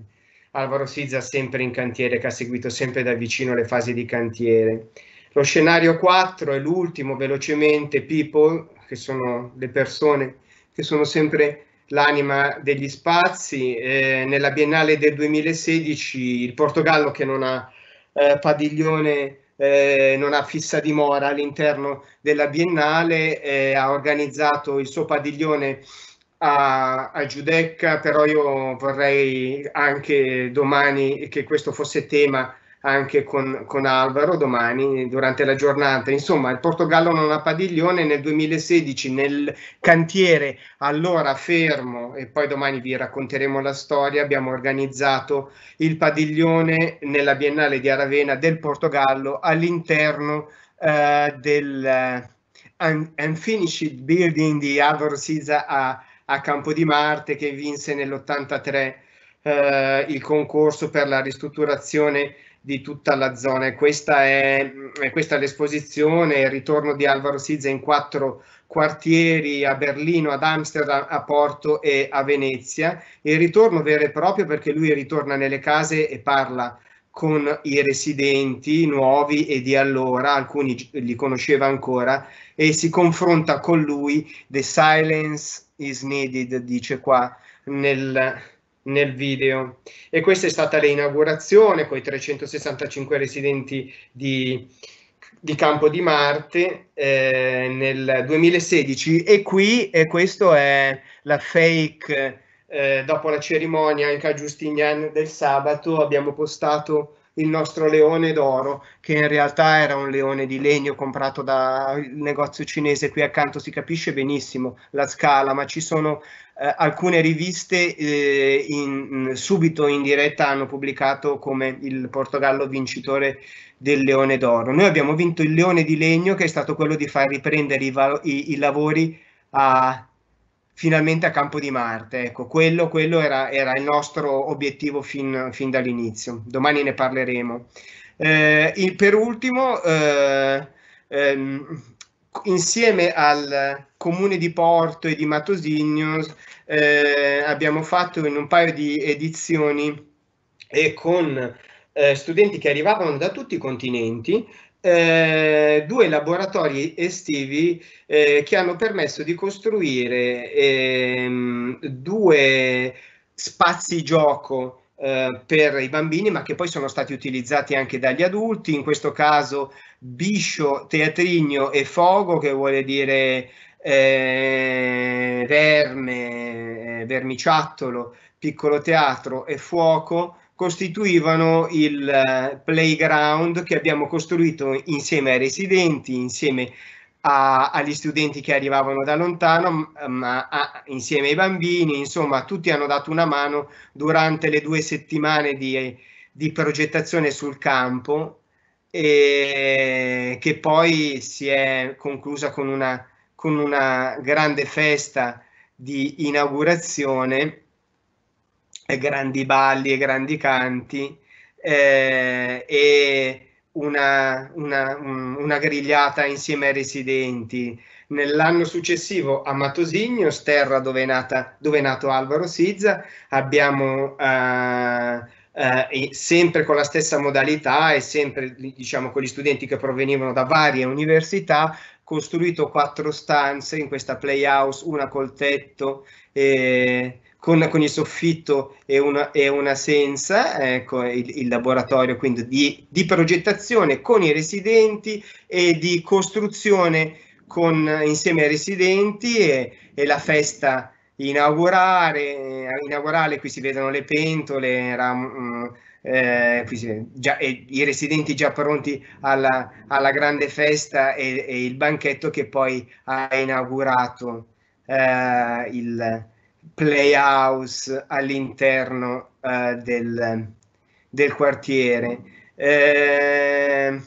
Alvaro Sizza sempre in cantiere, che ha seguito sempre da vicino le fasi di cantiere. Lo scenario 4 è l'ultimo, velocemente, people, che sono le persone che sono sempre l'anima degli spazi. Eh, nella Biennale del 2016 il Portogallo che non ha eh, padiglione, eh, non ha fissa dimora all'interno della Biennale, eh, ha organizzato il suo padiglione a, a Giudecca, però io vorrei anche domani che questo fosse tema anche con, con, Alvaro domani durante la giornata. Insomma, il Portogallo non ha padiglione nel 2016 nel cantiere allora fermo e poi domani vi racconteremo la storia. Abbiamo organizzato il padiglione nella Biennale di Aravena del Portogallo all'interno eh, del uh, eh, Unfinished Building di Alvaro Sisa a a Campo di Marte che vinse nell'83 eh, il concorso per la ristrutturazione di tutta la zona. questa è, questa è l'esposizione, il ritorno di Alvaro Sizza in quattro quartieri a Berlino, ad Amsterdam, a Porto e a Venezia. Il ritorno vero e proprio perché lui ritorna nelle case e parla con i residenti nuovi e di allora, alcuni li conosceva ancora, e si confronta con lui The Silence is needed, dice qua nel, nel video. E questa è stata l'inaugurazione, con i 365 residenti di, di Campo di Marte eh, nel 2016 e qui, e questo è la fake, eh, dopo la cerimonia anche a Giustinian del sabato abbiamo postato il nostro leone d'oro, che in realtà era un leone di legno comprato dal negozio cinese qui accanto, si capisce benissimo la scala, ma ci sono eh, alcune riviste eh, in, subito in diretta hanno pubblicato come il Portogallo vincitore del Leone d'Oro. Noi abbiamo vinto il Leone di Legno che è stato quello di far riprendere i, i, i lavori a finalmente a Campo di Marte. Ecco, quello, quello era, era, il nostro obiettivo fin, fin dall'inizio. Domani ne parleremo. Eh, il, per ultimo, eh, ehm, insieme al comune di Porto e di Matosignos eh, abbiamo fatto in un paio di edizioni e con eh, studenti che arrivavano da tutti i continenti eh, due laboratori estivi eh, che hanno permesso di costruire ehm, due spazi gioco eh, per i bambini ma che poi sono stati utilizzati anche dagli adulti in questo caso biscio teatrigno e fogo che vuole dire eh, verme eh, vermiciattolo piccolo teatro e fuoco costituivano il eh, playground che abbiamo costruito insieme ai residenti, insieme a, agli studenti che arrivavano da lontano, ma a, insieme ai bambini, insomma tutti hanno dato una mano durante le due settimane di, di progettazione sul campo e che poi si è conclusa con una, con una grande festa di inaugurazione grandi balli e grandi canti eh, e una, una, una, grigliata insieme ai residenti. Nell'anno successivo a Matosigno, terra dove è, nata, dove è nato Alvaro Sizza, abbiamo eh, eh, sempre con la stessa modalità e sempre diciamo con gli studenti che provenivano da varie università costruito quattro stanze in questa playhouse, una col tetto eh, con, con il soffitto e una, e una sensa, ecco, il, il laboratorio quindi di, di, progettazione con i residenti e di costruzione con, insieme ai residenti e, e la festa inaugurare, inaugurale, qui si vedono le pentole, ram, mm, eh, si, già, e, i residenti già pronti alla, alla grande festa e, e, il banchetto che poi ha inaugurato eh, il, playhouse all'interno eh, del, del, quartiere. Eh,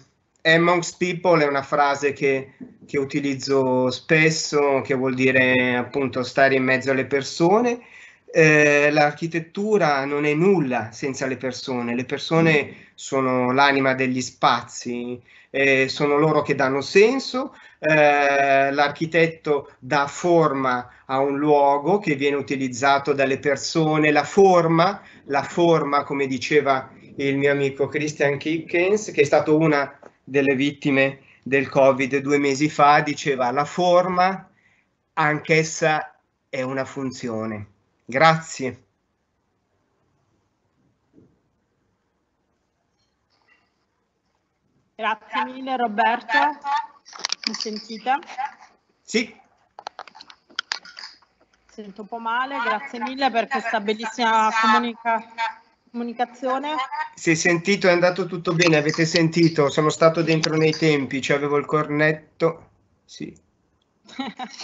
amongst people è una frase che, che, utilizzo spesso, che vuol dire appunto stare in mezzo alle persone. Eh, l'architettura non è nulla senza le persone, le persone mm. sono l'anima degli spazi, eh, sono loro che danno senso, eh, l'architetto dà forma a un luogo che viene utilizzato dalle persone, la forma, la forma come diceva il mio amico Christian Kickens, che è stato una delle vittime del Covid due mesi fa, diceva la forma anch'essa è una funzione. Grazie. Grazie mille Roberto. Mi sentite? Sì. Sento un po' male, grazie mille per questa bellissima comunica comunicazione. Si è sentito, è andato tutto bene, avete sentito, sono stato dentro nei tempi, cioè avevo il cornetto. Sì.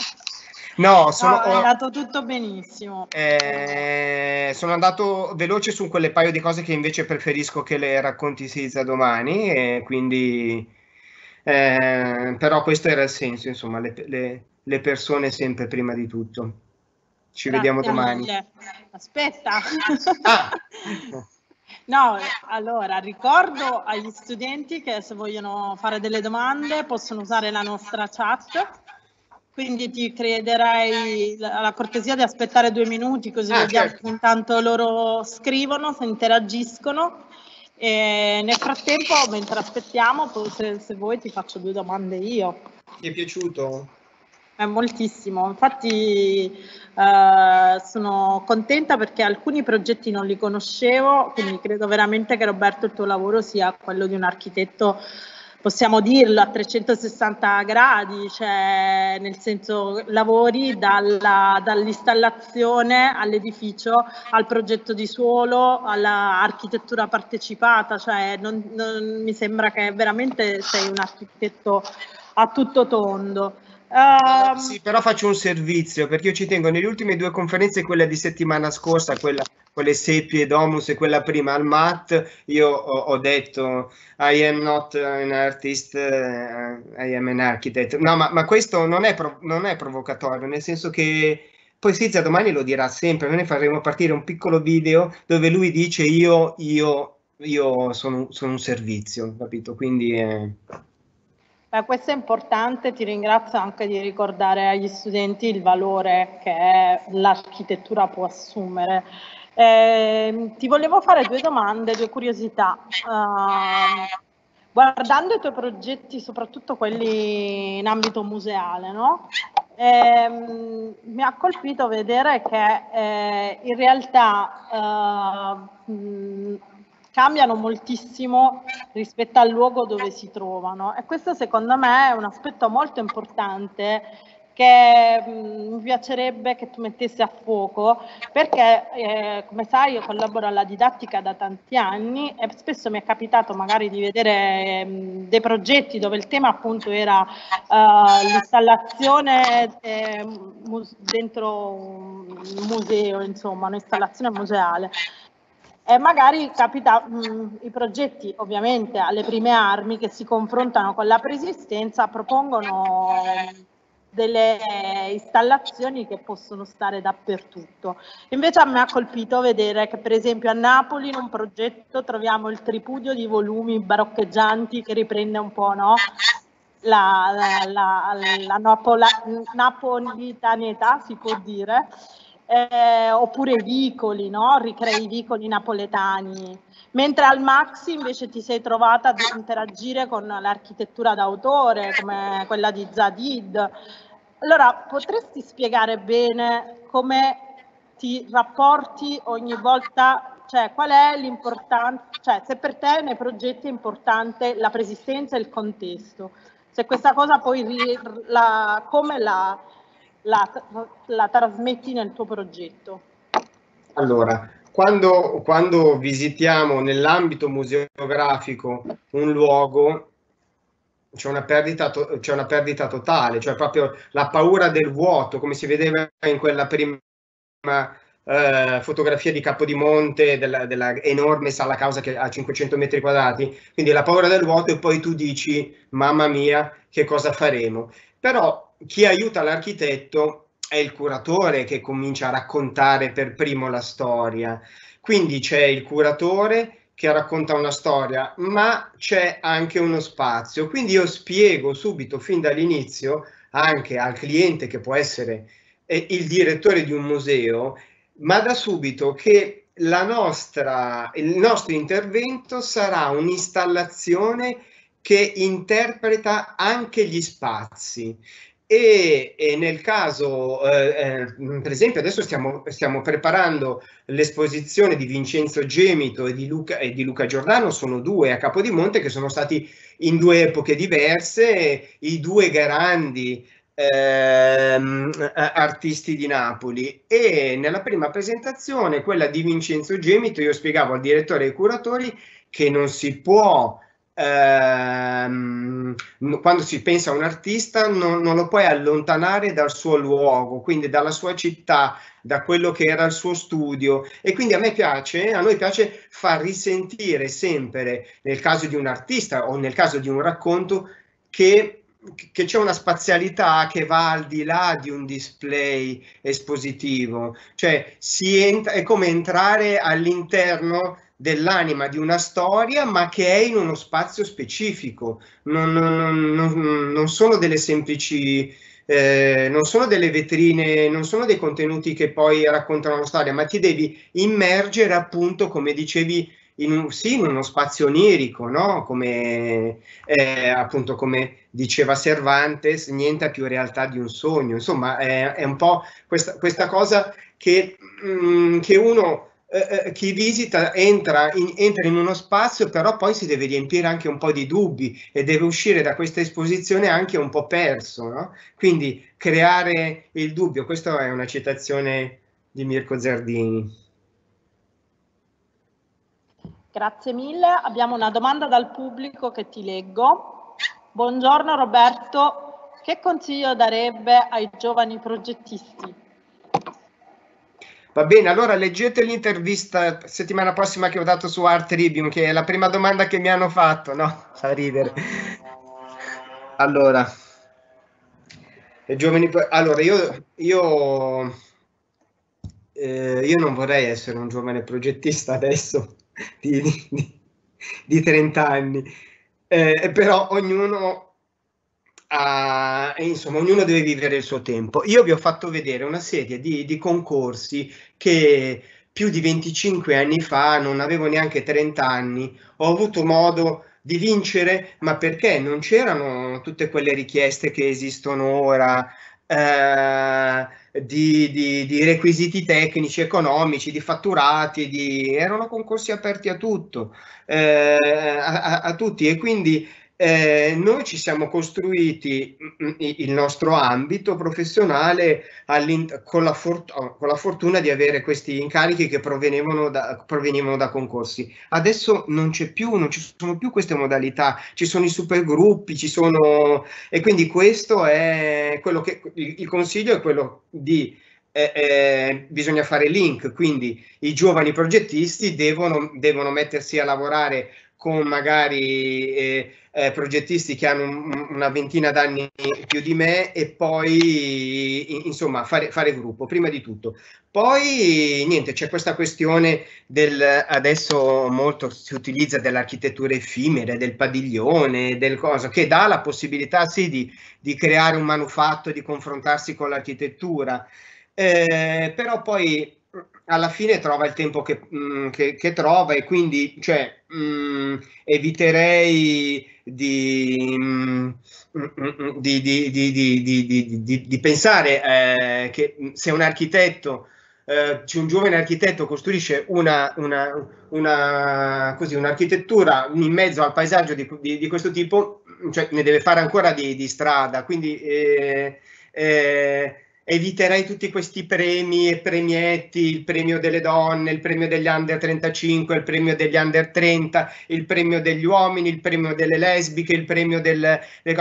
No, sono, no, è andato tutto benissimo. Eh, sono andato veloce su quelle paio di cose che invece preferisco che le racconti Sizza domani, e quindi eh, però questo era il senso, insomma, le, le, le persone sempre prima di tutto. Ci Grazie vediamo domani. Mille. Aspetta. Ah. No, allora ricordo agli studenti che se vogliono fare delle domande possono usare la nostra chat, quindi ti chiederei la cortesia di aspettare due minuti così ah, vediamo certo. intanto loro scrivono, se interagiscono e nel frattempo, mentre aspettiamo, se, se vuoi ti faccio due domande io. Ti è piaciuto? È moltissimo, infatti eh, sono contenta perché alcuni progetti non li conoscevo, quindi credo veramente che Roberto il tuo lavoro sia quello di un architetto possiamo dirlo, a 360 gradi, cioè nel senso lavori dalla, dall'installazione all'edificio, al progetto di suolo, all'architettura partecipata, cioè non, non, mi sembra che veramente sei un architetto a tutto tondo. Uh, sì, però faccio un servizio perché io ci tengo nelle ultime due conferenze, quella di settimana scorsa, quella quelle seppie Domus e quella prima al MAT, io ho, ho, detto I am not an artist, eh, I am an architect. No, ma, ma questo non è, non è, provocatorio, nel senso che poi Sizia domani lo dirà sempre, noi ne faremo partire un piccolo video dove lui dice io, io, io sono, sono un servizio, capito? Quindi... Eh... Beh, questo è importante, ti ringrazio anche di ricordare agli studenti il valore che l'architettura può assumere. Ehm, ti volevo fare due domande, due curiosità. Uh, guardando i tuoi progetti, soprattutto quelli in ambito museale, no? eh, mi ha colpito vedere che eh, in realtà eh, mh, cambiano moltissimo rispetto al luogo dove si trovano e questo secondo me è un aspetto molto importante che mh, mm, mi piacerebbe che tu mettessi a fuoco perché eh, come sai io collaboro alla didattica da tanti anni e spesso mi è capitato magari di vedere mh, mm, dei progetti dove il tema appunto era uh, l'installazione eh, dentro un museo, insomma un'installazione museale e magari capita mh, mm, i progetti ovviamente alle prime armi che si confrontano con la preesistenza propongono delle installazioni che possono stare dappertutto. Invece a me ha colpito vedere che per esempio a Napoli in un progetto troviamo il tripudio di volumi baroccheggianti che riprende un po' no? la, la, la, la napola, napolitanità, si può dire, eh, oppure i vicoli, no? ricrei i vicoli napoletani. Mentre al Maxi invece ti sei trovata ad interagire con l'architettura d'autore come quella di Zadid, allora, potresti spiegare bene come ti rapporti ogni volta, cioè qual è l'importanza, cioè se per te nei progetti è importante la presistenza e il contesto, se questa cosa poi la, come la, la, la, trasmetti nel tuo progetto? Allora, quando, quando visitiamo nell'ambito museografico un luogo, c'è una, perdita to- c'è una perdita totale, cioè proprio la paura del vuoto, come si vedeva in quella prima eh, fotografia di Capodimonte della, della enorme sala causa che ha 500 metri quadrati, quindi la paura del vuoto e poi tu dici mamma mia che cosa faremo. Però chi aiuta l'architetto è il curatore che comincia a raccontare per primo la storia, quindi c'è il curatore che racconta una storia, ma c'è anche uno spazio. Quindi io spiego subito, fin dall'inizio, anche al cliente che può essere eh, il direttore di un museo, ma da subito che nostra, il nostro intervento sarà un'installazione che interpreta anche gli spazi e, e, nel caso, eh, eh, per esempio, adesso stiamo, stiamo, preparando l'esposizione di Vincenzo Gemito e di, Luca, e di, Luca, Giordano, sono due a Capodimonte che sono stati in due epoche diverse i due grandi eh, artisti di Napoli. E nella prima presentazione, quella di Vincenzo Gemito, io spiegavo al direttore e ai curatori che non si può ehm, quando si pensa a un artista non, non, lo puoi allontanare dal suo luogo, quindi dalla sua città, da quello che era il suo studio e quindi a me piace, a noi piace far risentire sempre nel caso di un artista o nel caso di un racconto che che c'è una spazialità che va al di là di un display espositivo, cioè si ent- è come entrare all'interno dell'anima di una storia, ma che è in uno spazio specifico, non, non, non, non sono delle semplici. Eh, non sono delle vetrine, non sono dei contenuti che poi raccontano la storia, ma ti devi immergere appunto, come dicevi, in, un, sì, in uno spazio onirico, no? come, eh, appunto come diceva Cervantes, niente più realtà di un sogno. Insomma, è, è un po' questa, questa cosa che, mh, mm, che uno eh, eh, chi visita entra in, entra in, uno spazio, però poi si deve riempire anche un po' di dubbi e deve uscire da questa esposizione anche un po' perso. No? Quindi creare il dubbio, questa è una citazione di Mirko Zardini. Grazie mille. Abbiamo una domanda dal pubblico che ti leggo. Buongiorno Roberto, che consiglio darebbe ai giovani progettisti? Va bene, allora leggete l'intervista settimana prossima che ho dato su Art Tribune, che è la prima domanda che mi hanno fatto, no? Fa ridere. Allora, le giovani, allora io, io, eh, io, non vorrei essere un giovane progettista adesso di, di, di 30 anni, eh, però ognuno Uh, insomma, ognuno deve vivere il suo tempo. Io vi ho fatto vedere una serie di, di concorsi che più di 25 anni fa, non avevo neanche 30 anni, ho avuto modo di vincere, ma perché non c'erano tutte quelle richieste che esistono ora eh, di, di, di, requisiti tecnici, economici, di fatturati, di... erano concorsi aperti a tutto, eh, a, a, a, tutti e quindi eh, noi ci siamo costruiti mm, mm, il nostro ambito professionale con la, oh, con la, fortuna di avere questi incarichi che provenivano da, provenivano da concorsi. Adesso non c'è più, non ci sono più queste modalità, ci sono i supergruppi, ci sono... e quindi questo è quello che il consiglio è quello di... Eh, eh, bisogna fare link, quindi i giovani progettisti devono, devono mettersi a lavorare con magari eh, eh, progettisti che hanno un, una ventina d'anni più di me e poi insomma fare, fare, gruppo prima di tutto. Poi niente, c'è questa questione del adesso molto si utilizza dell'architettura effimera, del padiglione, del cosa che dà la possibilità sì di, di creare un manufatto, di confrontarsi con l'architettura. Eh, però poi alla fine trova il tempo che, mh, mm, che, che trova e quindi cioè, mh, mm, eviterei di, mh, mm, di, di, di pensare eh, che se un architetto, eh, un giovane architetto costruisce una, una, una così, un'architettura in mezzo al paesaggio di, questo tipo, cioè, ne deve fare ancora di, strada. Quindi eh, eh eviterei tutti questi premi e premietti, il premio delle donne, il premio degli under 35, il premio degli under 30, il premio degli uomini, il premio delle lesbiche, il premio del...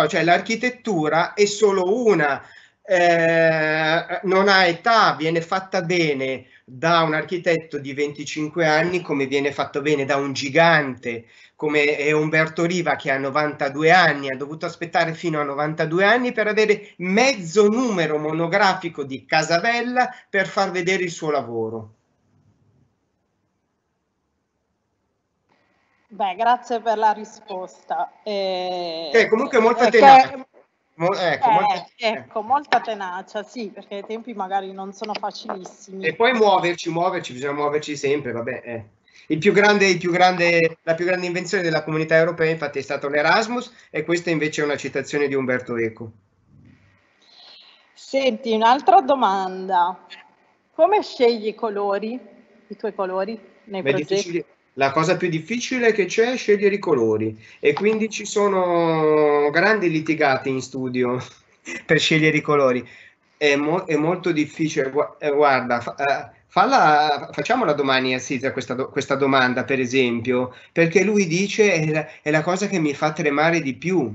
cioè l'architettura è solo una eh, non ha età, viene fatta bene da un architetto di 25 anni come viene fatto bene da un gigante come Umberto Riva che ha 92 anni, ha dovuto aspettare fino a 92 anni per avere mezzo numero monografico di Casabella per far vedere il suo lavoro. Beh, grazie per la risposta. Eh, che comunque eh, è molto tenace. Mol- ecco, eh, molta... ecco, molta tenacia, sì, perché i tempi magari non sono facilissimi. E poi muoverci, muoverci, bisogna muoverci sempre, vabbè. Eh. Il più grande, il più grande, la più grande invenzione della comunità europea infatti è stato l'Erasmus e questa invece è una citazione di Umberto Eco. Senti, un'altra domanda. Come scegli i colori, i tuoi colori nei Beh, progetti? Difficile, la cosa più difficile che c'è è scegliere i colori e quindi ci sono grandi litigati in studio per scegliere i colori. È, mo- è molto difficile, eh, guarda, fa- eh, falla, facciamola domani a Sizia questa, do- questa, domanda per esempio, perché lui dice è la, è la cosa che mi fa tremare di più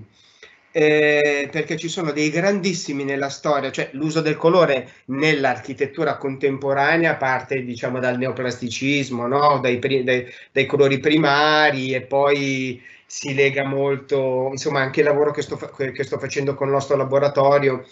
eh, perché ci sono dei grandissimi nella storia, cioè l'uso del colore nell'architettura contemporanea parte diciamo dal neoplasticismo, no? dai, dai, dai colori primari e poi si lega molto, insomma anche il lavoro che sto, che sto facendo con il nostro laboratorio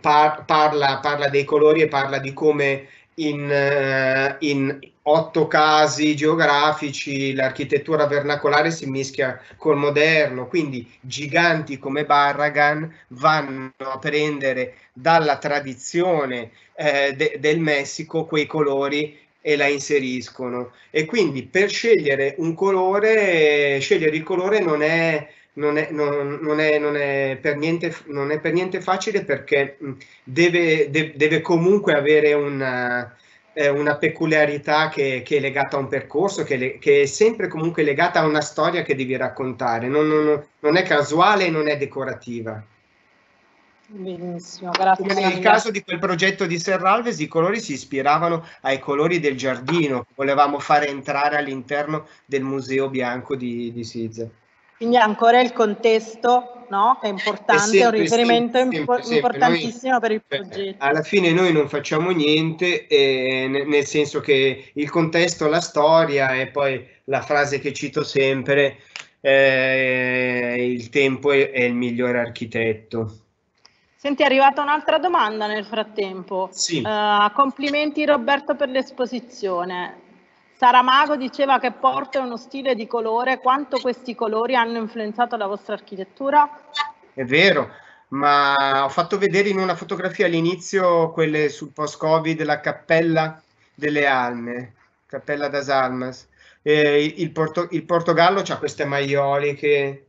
par, parla, parla dei colori e parla di come in, eh, in, otto casi geografici l'architettura vernacolare si mischia col moderno, quindi giganti come Barragan vanno a prendere dalla tradizione eh, de, del Messico quei colori e la inseriscono. E quindi per scegliere un colore, scegliere il colore non è non è, non, non, è, non è, per, niente, non è per niente facile perché deve, de, deve comunque avere una, eh, una peculiarità che, che, è legata a un percorso, che, le, che, è sempre comunque legata a una storia che devi raccontare, non, è casuale, e non è decorativa. Benissimo, grazie. Come nel caso di quel progetto di Serralves, i colori si ispiravano ai colori del giardino che volevamo fare entrare all'interno del Museo Bianco di, di Sizze. Quindi ancora il contesto no? è importante, è, sempre, è un riferimento sempre, impo- sempre. importantissimo noi, per il progetto. Alla fine noi non facciamo niente, eh, nel senso che il contesto, la storia e poi la frase che cito sempre, eh, il tempo è, è il migliore architetto. Senti, è arrivata un'altra domanda nel frattempo. Sì. Uh, complimenti Roberto per l'esposizione. Saramago diceva che porto è uno stile di colore, quanto questi colori hanno influenzato la vostra architettura? È vero, ma ho fatto vedere in una fotografia all'inizio quelle sul post-Covid, la Cappella delle Alme, Cappella das Almas. Eh, il, Porto, il, Portogallo ha queste maioliche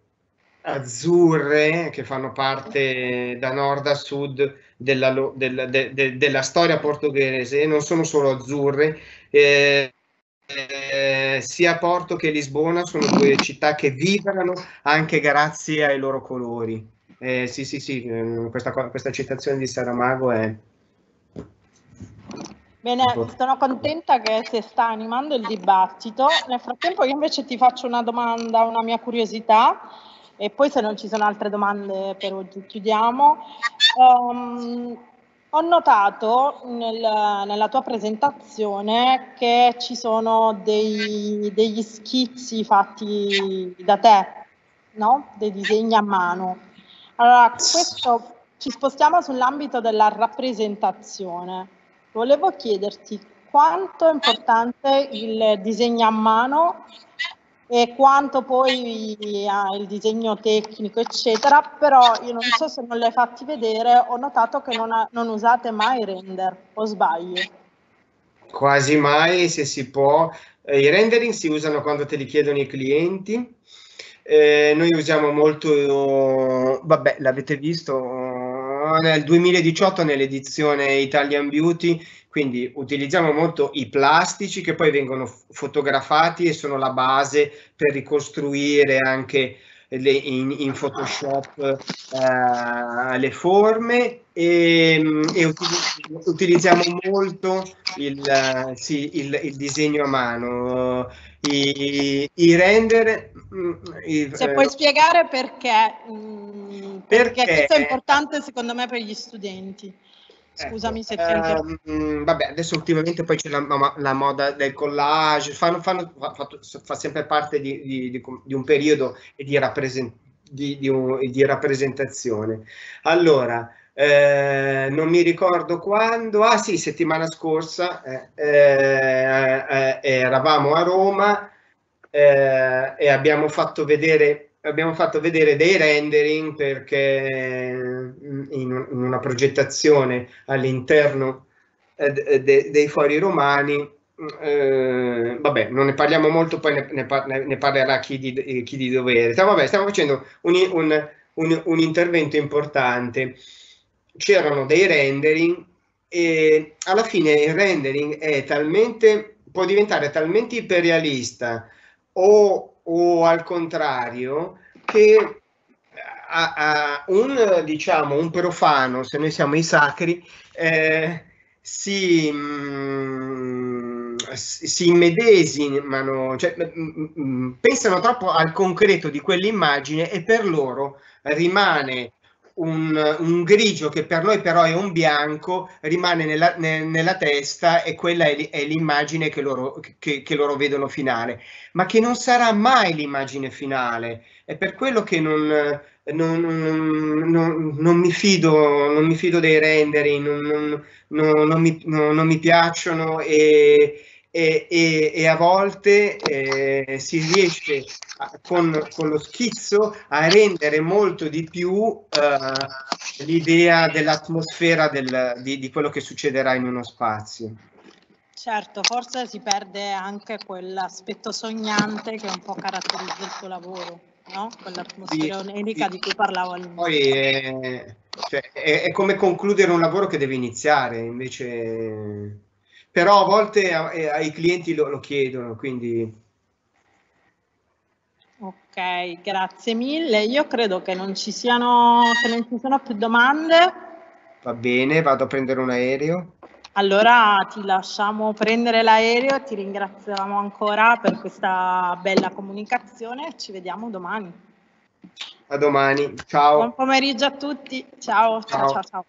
azzurre che fanno parte da nord a sud della, della, de, de, della storia portoghese, non sono solo azzurre, eh, eh, sia Porto che Lisbona sono due città che vibrano anche grazie ai loro colori. Eh, sì, sì, sì, mm, questa, questa citazione di Saramago è... Bene, sono contenta che si sta animando il dibattito. Nel frattempo io invece ti faccio una domanda, una mia curiosità e poi se non ci sono altre domande per oggi chiudiamo. Um, ho notato nel, nella tua presentazione che ci sono dei, degli schizzi fatti da te, no? dei disegni a mano. Allora, questo ci spostiamo sull'ambito della rappresentazione. Volevo chiederti quanto è importante il disegno a mano e quanto poi eh. il disegno tecnico, eccetera, però io non so se non l'hai fatti vedere, ho notato che non, ha, non usate mai render, o sbaglio? Quasi mai, se si può. Eh, I rendering si usano quando te li chiedono i clienti. Eh, noi usiamo molto, vabbè, l'avete visto, nel 2018 nell'edizione Italian Beauty quindi utilizziamo molto i plastici che poi vengono fotografati e sono la base per ricostruire anche le, in, in, Photoshop eh, le forme ehm, e, e utilizziamo molto il, sì, il, il, disegno a mano, i, i render. Mm, I, Se eh, puoi eh, spiegare perché, mm, perché, perché questo è importante secondo me per gli studenti. Ecco, Scusami ecco, se ti ehm, inter... Vabbè, adesso ultimamente poi c'è la, la moda del collage, fanno, fanno, fa, fa, fa, sempre parte di, di, di, un periodo e di, rappresent, di un, rappresentazione. Allora, eh, non mi ricordo quando, ah sì, settimana scorsa eh, eh, eh eravamo a Roma eh, e abbiamo fatto vedere abbiamo fatto vedere dei rendering perché eh, in una progettazione all'interno eh, dei fori romani eh, vabbè, non ne parliamo molto, poi ne, ne, ne parlerà chi di, chi di dovere. Sì, vabbè, stiamo facendo un, un, un, un intervento importante. C'erano dei rendering e alla fine il rendering è talmente, può diventare talmente iperrealista o o al contrario che a, a un, diciamo, un profano, se noi siamo i sacri, eh, si, mh, mm, si immedesimano, cioè, mh, mh, pensano troppo al concreto di quell'immagine e per loro rimane un, un, grigio che per noi però è un bianco, rimane nella, ne, nella testa e quella è, è l'immagine che loro, che, che loro, vedono finale, ma che non sarà mai l'immagine finale. È per quello che non, non, non, non mi, fido, mi, fido, dei rendering, non, mi, mi piacciono e e, e, e a volte eh, si riesce a, con, con, lo schizzo a rendere molto di più eh, l'idea dell'atmosfera del, di, di quello che succederà in uno spazio. Certo, forse si perde anche quell'aspetto sognante che un po' caratterizza il tuo lavoro, no? quell'atmosfera sì, di cui parlavo all'inizio. Poi è, eh, cioè, è, è, come concludere un lavoro che deve iniziare, invece però a volte eh, ai clienti lo, lo chiedono, quindi... Ok, grazie mille. Io credo che non ci siano, non ci siano più domande. Va bene, vado a prendere un aereo. Allora ti lasciamo prendere l'aereo, ti ringraziamo ancora per questa bella comunicazione, ci vediamo domani. A domani, ciao. Buon pomeriggio a tutti, ciao, ciao, ciao. ciao, ciao.